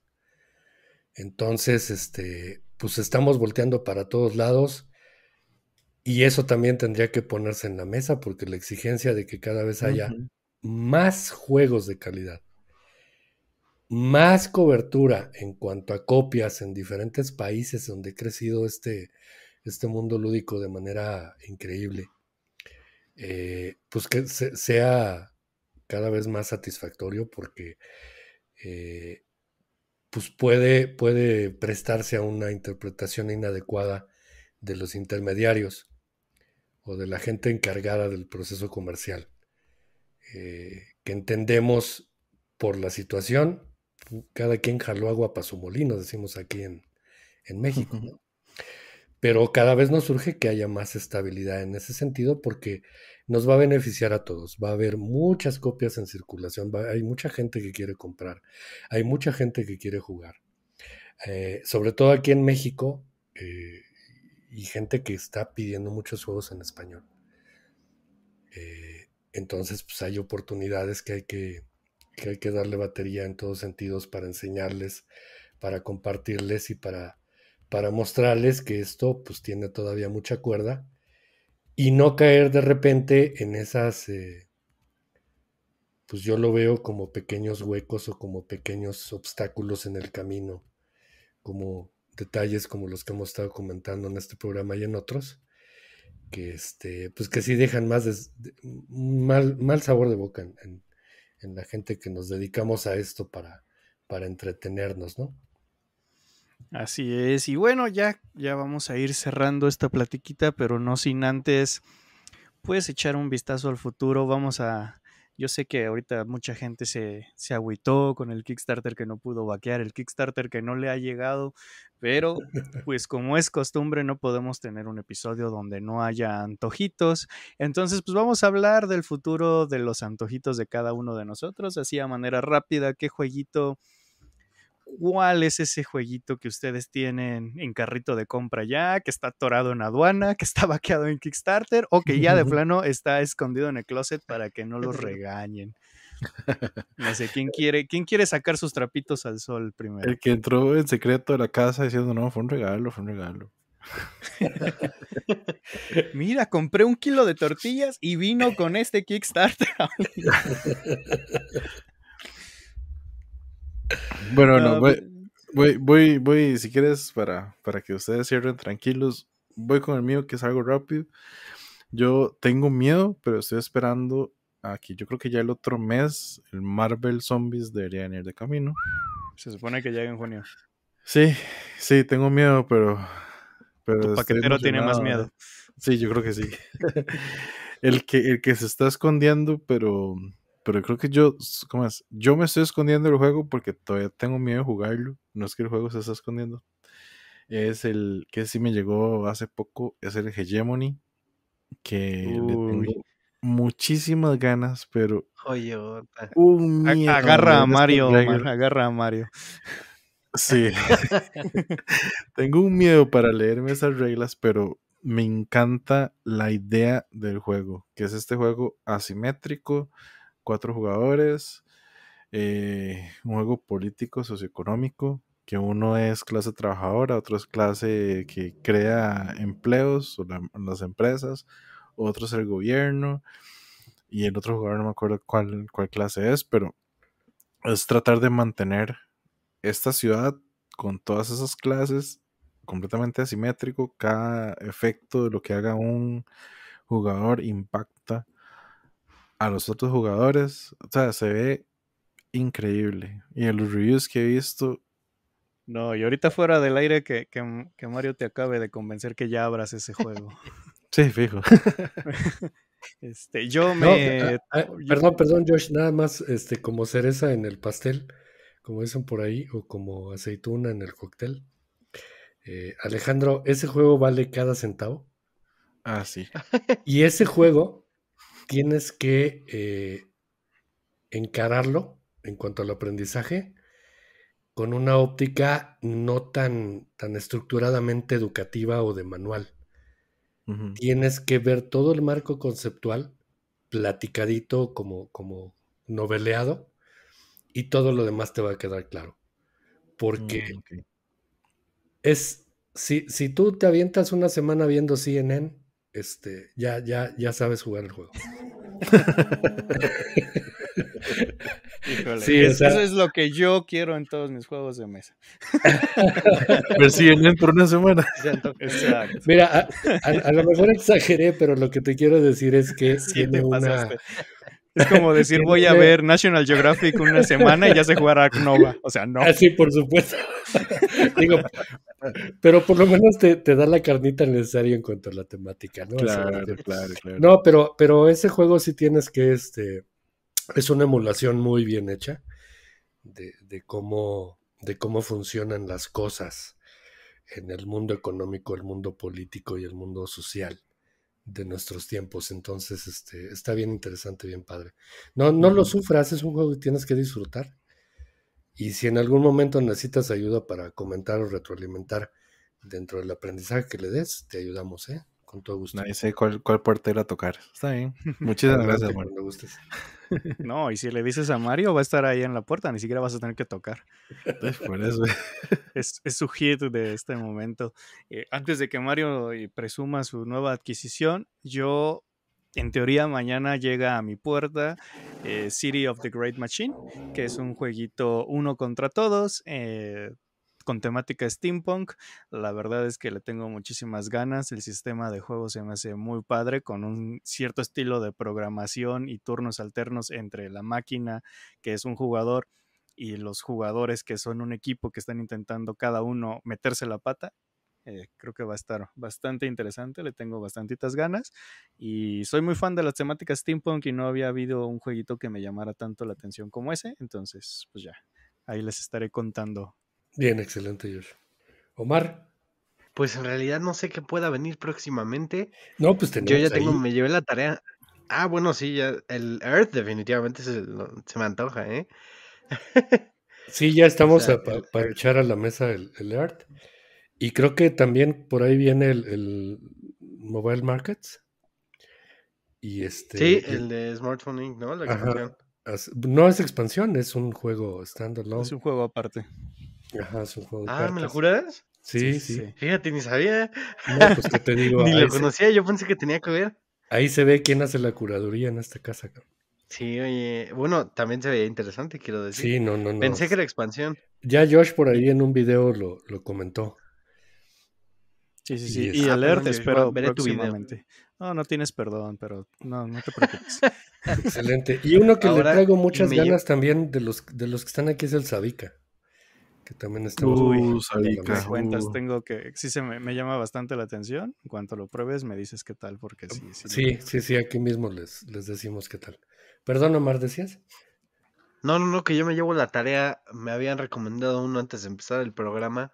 Entonces, este, pues estamos volteando para todos lados y eso también tendría que ponerse en la mesa porque la exigencia de que cada vez haya más juegos de calidad, más cobertura en cuanto a copias en diferentes países donde ha crecido este, este mundo lúdico de manera increíble eh, pues que sea cada vez más satisfactorio porque eh, pues puede, puede prestarse a una interpretación inadecuada de los intermediarios o de la gente encargada del proceso comercial, eh, que entendemos por la situación, cada quien jaló agua para su molino, decimos aquí en, en México. Pero cada vez nos surge que haya más estabilidad en ese sentido porque nos va a beneficiar a todos. Va a haber muchas copias en circulación, hay mucha gente que quiere comprar, hay mucha gente que quiere jugar. Eh, sobre todo aquí en México eh, y gente que está pidiendo muchos juegos en español. Eh, entonces, pues hay oportunidades que hay que, que hay que darle batería en todos sentidos para enseñarles, para compartirles y para para mostrarles que esto pues tiene todavía mucha cuerda y no caer de repente en esas, eh, pues yo lo veo como pequeños huecos o como pequeños obstáculos en el camino, como detalles como los que hemos estado comentando en este programa y en otros, que este, pues que sí dejan más mal, mal, sabor de boca en, en, la gente que nos dedicamos a esto para, para entretenernos, ¿no? Así es, y bueno, ya, ya vamos a ir cerrando esta platiquita, pero no sin antes, puedes echar un vistazo al futuro, vamos a, yo sé que ahorita mucha gente se, se agüitó con el Kickstarter que no pudo vaquear, el Kickstarter que no le ha llegado, pero [LAUGHS] pues como es costumbre no podemos tener un episodio donde no haya antojitos. Entonces pues vamos a hablar del futuro de los antojitos de cada uno de nosotros, así a manera rápida, qué jueguito cuál es ese jueguito que ustedes tienen en carrito de compra ya, que está atorado en aduana, que está [LAUGHS] vaqueado en Kickstarter o que ya de [LAUGHS] plano está escondido en el closet para que no los regañen. [LAUGHS] No sé, ¿quién quiere, ¿quién quiere sacar sus trapitos al sol primero? El que entró en secreto de la casa diciendo, no, fue un regalo, fue un regalo. Mira, compré un kilo de tortillas y vino con este Kickstarter. Bueno, no, pues, voy, voy, voy, si quieres, para, para que ustedes cierren tranquilos, voy con el mío, que es algo rápido. Yo tengo miedo, pero estoy esperando aquí. Yo creo que ya el otro mes, el Marvel Zombies debería venir de camino. Se supone que llega en junio. Sí, sí, tengo miedo, pero. pero tu paquetero tiene más miedo. Sí, yo creo que sí. [LAUGHS] el, que, el que se está escondiendo, pero pero creo que yo, ¿cómo es? Yo me estoy escondiendo el juego porque todavía tengo miedo de jugarlo. No es que el juego se está escondiendo. Es el que sí me llegó hace poco, es el Hegemony, que le tengo muchísimas ganas, pero... Oye, un agarra a este Mario, agarra a Mario. Sí. [LAUGHS] tengo un miedo para leerme esas reglas, pero me encanta la idea del juego, que es este juego asimétrico, cuatro jugadores, eh, un juego político, socioeconómico, que uno es clase trabajadora, otro es clase que crea empleos o las empresas, otro es el gobierno y el otro jugador no me acuerdo cuál, cuál clase es, pero es tratar de mantener esta ciudad con todas esas clases completamente asimétrico, cada efecto de lo que haga un jugador impacta a los otros jugadores. O sea, se ve increíble. Y en los reviews que he visto. No, y ahorita fuera del aire que, Mario te acabe de convencer que ya abras ese juego. [LAUGHS] sí, fijo. [LAUGHS] este, yo me. Eh, ah, ah, perdón, perdón, Josh, nada más este, como cereza en el pastel, como dicen por ahí, o como aceituna en el cóctel. Eh, Alejandro, ese juego vale cada centavo. Ah, sí. Y ese juego tienes que eh, encararlo en cuanto al aprendizaje con una óptica no tan, tan estructuradamente educativa o de manual. Tienes que ver todo el marco conceptual platicadito como, como noveleado y todo lo demás te va a quedar claro. Porque mm, es, si, si, tú te avientas una semana viendo CNN este, ya, ya, ya sabes jugar el juego. eso es lo que yo quiero en todos mis juegos de mesa. Pero sí, una semana. Exacto. Mira, a, lo mejor exageré, pero lo que te quiero decir es que [LAUGHS] tiene una, es como decir, voy a [LAUGHS] ver National Geographic una semana y ya se jugará Nova. O sea, no. Así, ah, por supuesto. [LAUGHS] Digo, pero por lo menos te, da la carnita necesaria en cuanto a la temática, ¿no? Claro, claro, claro. No, pero, pero ese juego sí tienes que, este, es una emulación muy bien hecha de, de cómo, de cómo funcionan las cosas en el mundo económico, el mundo político y el mundo social de nuestros tiempos. Entonces, este, está bien interesante, bien padre. No, no lo sufras, es un juego que tienes que disfrutar. Y si en algún momento necesitas ayuda para comentar o retroalimentar dentro del aprendizaje que le des, te ayudamos, ¿eh? Con todo gusto. Nadie sé cuál, cuál puerta ir tocar. Está bien. [LAUGHS] Muchísimas gracias, no, y si le dices a Mario, va a estar ahí en la puerta, ni siquiera vas a tener que tocar. Es, su hit de este momento. Eh, antes de que Mario eh, presuma su nueva adquisición, yo, en teoría, mañana llega a mi puerta eh, City of the Great Machine, que es un jueguito uno contra todos con temática steampunk. La verdad es que le tengo muchísimas ganas. El sistema de juego se me hace muy padre con un cierto estilo de programación y turnos alternos entre la máquina, que es un jugador, y los jugadores que son un equipo que están intentando cada uno meterse la pata. Eh, creo que va a estar bastante interesante, le tengo bastantitas ganas y soy muy fan de las temáticas steampunk y no había habido un jueguito que me llamara tanto la atención como ese, entonces pues ya, ahí les estaré contando Bien, excelente, George. Omar. Pues en realidad no sé qué pueda venir próximamente. No, pues Yo ya tengo, me llevé la tarea. Ah, bueno, sí, ya el Earth definitivamente se, me antoja, ¿eh? [LAUGHS] sí, ya estamos para echar a la mesa el, Earth. Y creo que también por ahí viene el, Mobile Markets. Y este, sí, el, de Smartphone Inc., ¿no? No es expansión, es un juego standalone. Es un juego aparte. Ajá, es juego Ah, ¿me lo juras? Sí sí, Fíjate, ni sabía. pues te [LAUGHS] ni lo conocía, yo pensé que tenía que ver. Ahí se ve quién hace la curaduría en esta casa. Sí, oye, bueno, también se veía interesante, quiero decir. Sí, no, no, no. Pensé que la expansión. Ya Josh por ahí en un video lo, lo comentó. Sí, sí, sí. Y, ah, alertes pero veré Tu video. No, no tienes perdón, pero no, no te preocupes. [LAUGHS] Excelente. Y uno que le traigo muchas ganas también de los, de los que están aquí es el Sabica que también estamos Uy, cuentas tengo que sí se me, llama bastante la atención. En cuanto lo pruebes me dices qué tal porque em, sí sí sí, sí, aquí mismo les, les decimos qué tal. Perdón, Omar, decías? No, no, no, que yo me llevo la tarea, me habían recomendado uno antes de empezar el programa,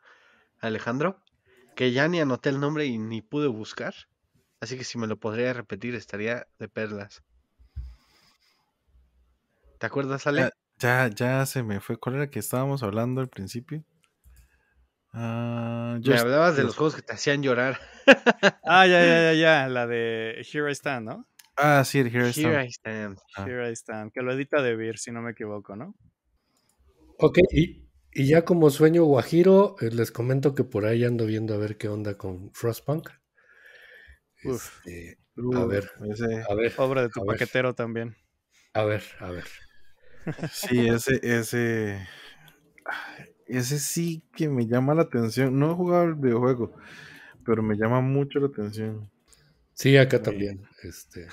Alejandro, que ya ni anoté el nombre y ni pude buscar. Así que si me lo podría repetir estaría de perlas. ¿Te acuerdas, Ale? Ah, ya, ya se me fue. ¿Cuál era que estábamos hablando al principio? Ah, me hablabas de los juegos que te hacían llorar. [LAUGHS] ah, ya, ya, ya, ya. La de Here I Stand, ¿no? Ah, sí, el Here I Stand. Ah. Here I Stand. Que lo edita De Beer, si no me equivoco, ¿no? Ok, y, y, ya como sueño guajiro, eh, les comento que por ahí ando viendo a ver qué onda con Frostpunk. Uf. Este, a uh, ver, ese, a ver. Obra de tu paquetero también. A ver, a ver. Sí, ese, ese. Ese sí que me llama la atención. No he jugado el videojuego, pero me llama mucho la atención. Sí, acá eh, también. Este,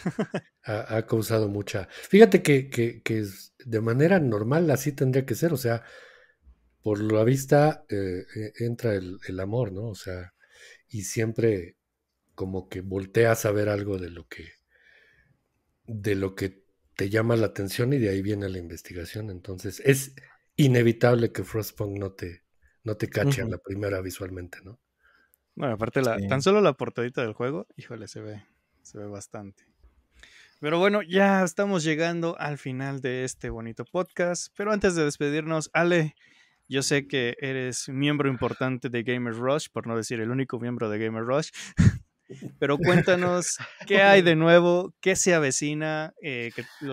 ha, causado mucha. Fíjate que, que, de manera normal así tendría que ser. O sea, por la vista eh, e, entra el, amor, ¿no? O sea, y siempre como que volteas a ver algo de lo que de lo que te llama la atención y de ahí viene la investigación. Entonces es inevitable que Frostpunk no te, no te cache en la primera visualmente, ¿no? Bueno, aparte, la, tan solo la portadita del juego, híjole, se ve, se ve bastante. Pero bueno, ya estamos llegando al final de este bonito podcast. Pero antes de despedirnos, Ale, yo sé que eres miembro importante de Gamer Rush, por no decir el único miembro de Gamer Rush. [LAUGHS] Pero cuéntanos [LAUGHS] qué hay de nuevo, qué se avecina, eh,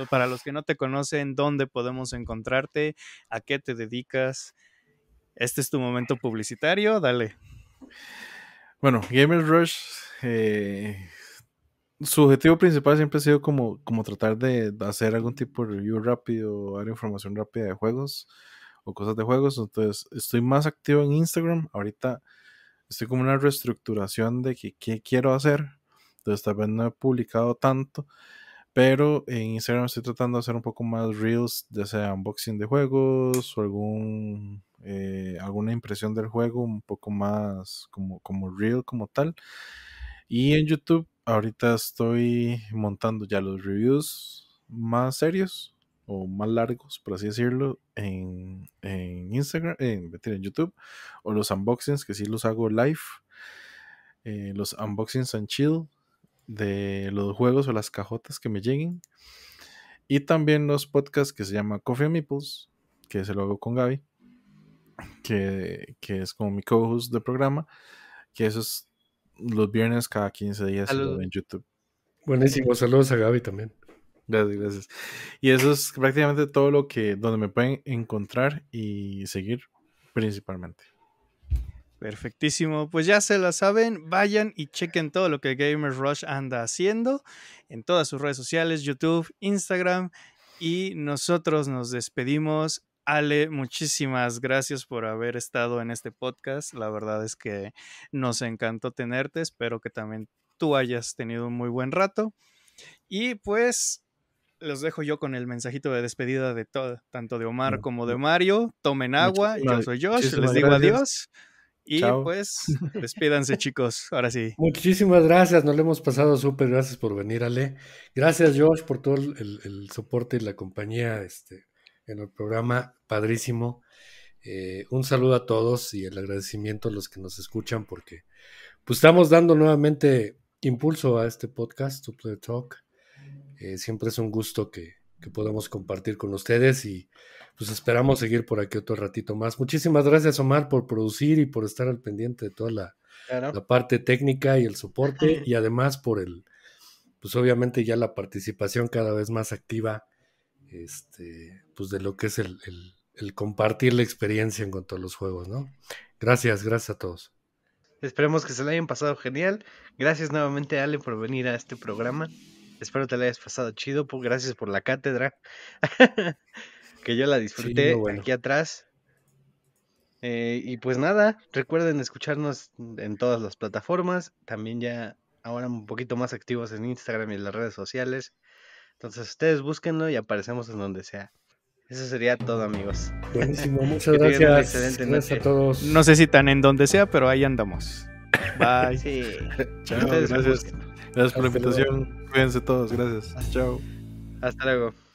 para los que no te conocen, dónde podemos encontrarte, a qué te dedicas. Este es tu momento publicitario, dale. Bueno, Gamers Rush, eh, su objetivo principal siempre ha sido como, como tratar de hacer algún tipo de review rápido, dar información rápida de juegos o cosas de juegos. Entonces, estoy más activo en Instagram. Ahorita estoy como una reestructuración de qué quiero hacer. Entonces tal vez no he publicado tanto. Pero en Instagram estoy tratando de hacer un poco más reels, ya sea unboxing de juegos o algún, eh, alguna impresión del juego, un poco más como, como como tal. Y en YouTube ahorita estoy montando ya los reviews más serios, o más largos, por así decirlo, en, Instagram, en, en, YouTube, o los unboxings, que sí los hago live, eh, los unboxings and chill de los juegos o las cajotas que me lleguen, y también los podcasts que se llama Coffee and Meeples, que se lo hago con Gaby, que, es como mi co-host de programa, que esos los viernes cada 15 días en YouTube. Buenísimo, saludos a Gaby también. Gracias, gracias. Y eso es prácticamente todo lo que, donde me pueden encontrar y seguir principalmente. Perfectísimo, pues ya se la saben, vayan y chequen todo lo que Gamers Rush anda haciendo en todas sus redes sociales, YouTube, Instagram y nosotros nos despedimos. Ale, muchísimas gracias por haber estado en este podcast. La verdad es que nos encantó tenerte. Espero que también tú hayas tenido un muy buen rato. Y pues los dejo yo con el mensajito de despedida de todo, tanto de Omar como de Mario. Tomen agua, yo soy Josh, les digo adiós. Y pues, [LAUGHS] despídanse, chicos. Ahora sí. Muchísimas gracias, nos lo hemos pasado súper. Gracias por venir, Ale. Gracias, Josh, por todo el, soporte y la compañía este, en el programa. Padrísimo. Eh, un saludo a todos y el agradecimiento a los que nos escuchan, porque pues, estamos dando nuevamente impulso a este podcast, To Play Talk. Eh, siempre es un gusto que, podamos compartir con ustedes y pues esperamos seguir por aquí otro ratito más. Muchísimas gracias Omar por producir y por estar al pendiente de toda la, parte técnica y el soporte y además por el, pues obviamente ya la participación cada vez más activa, este, pues de lo que es el, compartir la experiencia en cuanto a los juegos, ¿no? Gracias, gracias a todos. Esperemos que se le hayan pasado genial. Gracias nuevamente, Ale, por venir a este programa. Espero te la hayas pasado chido. Gracias por la cátedra. [LAUGHS] que yo la disfruté aquí atrás. Eh, y pues nada, recuerden escucharnos en todas las plataformas. También ya ahora un poquito más activos en Instagram y en las redes sociales. Entonces ustedes búsquenlo y aparecemos en donde sea. Eso sería todo, amigos. Buenísimo, [LAUGHS] muchas gracias. gracias a todos. No sé si tan en donde sea, pero ahí andamos. Bye. Sí. [LAUGHS] Gracias por la invitación. Cuídense todos. Gracias. Chao. Hasta luego.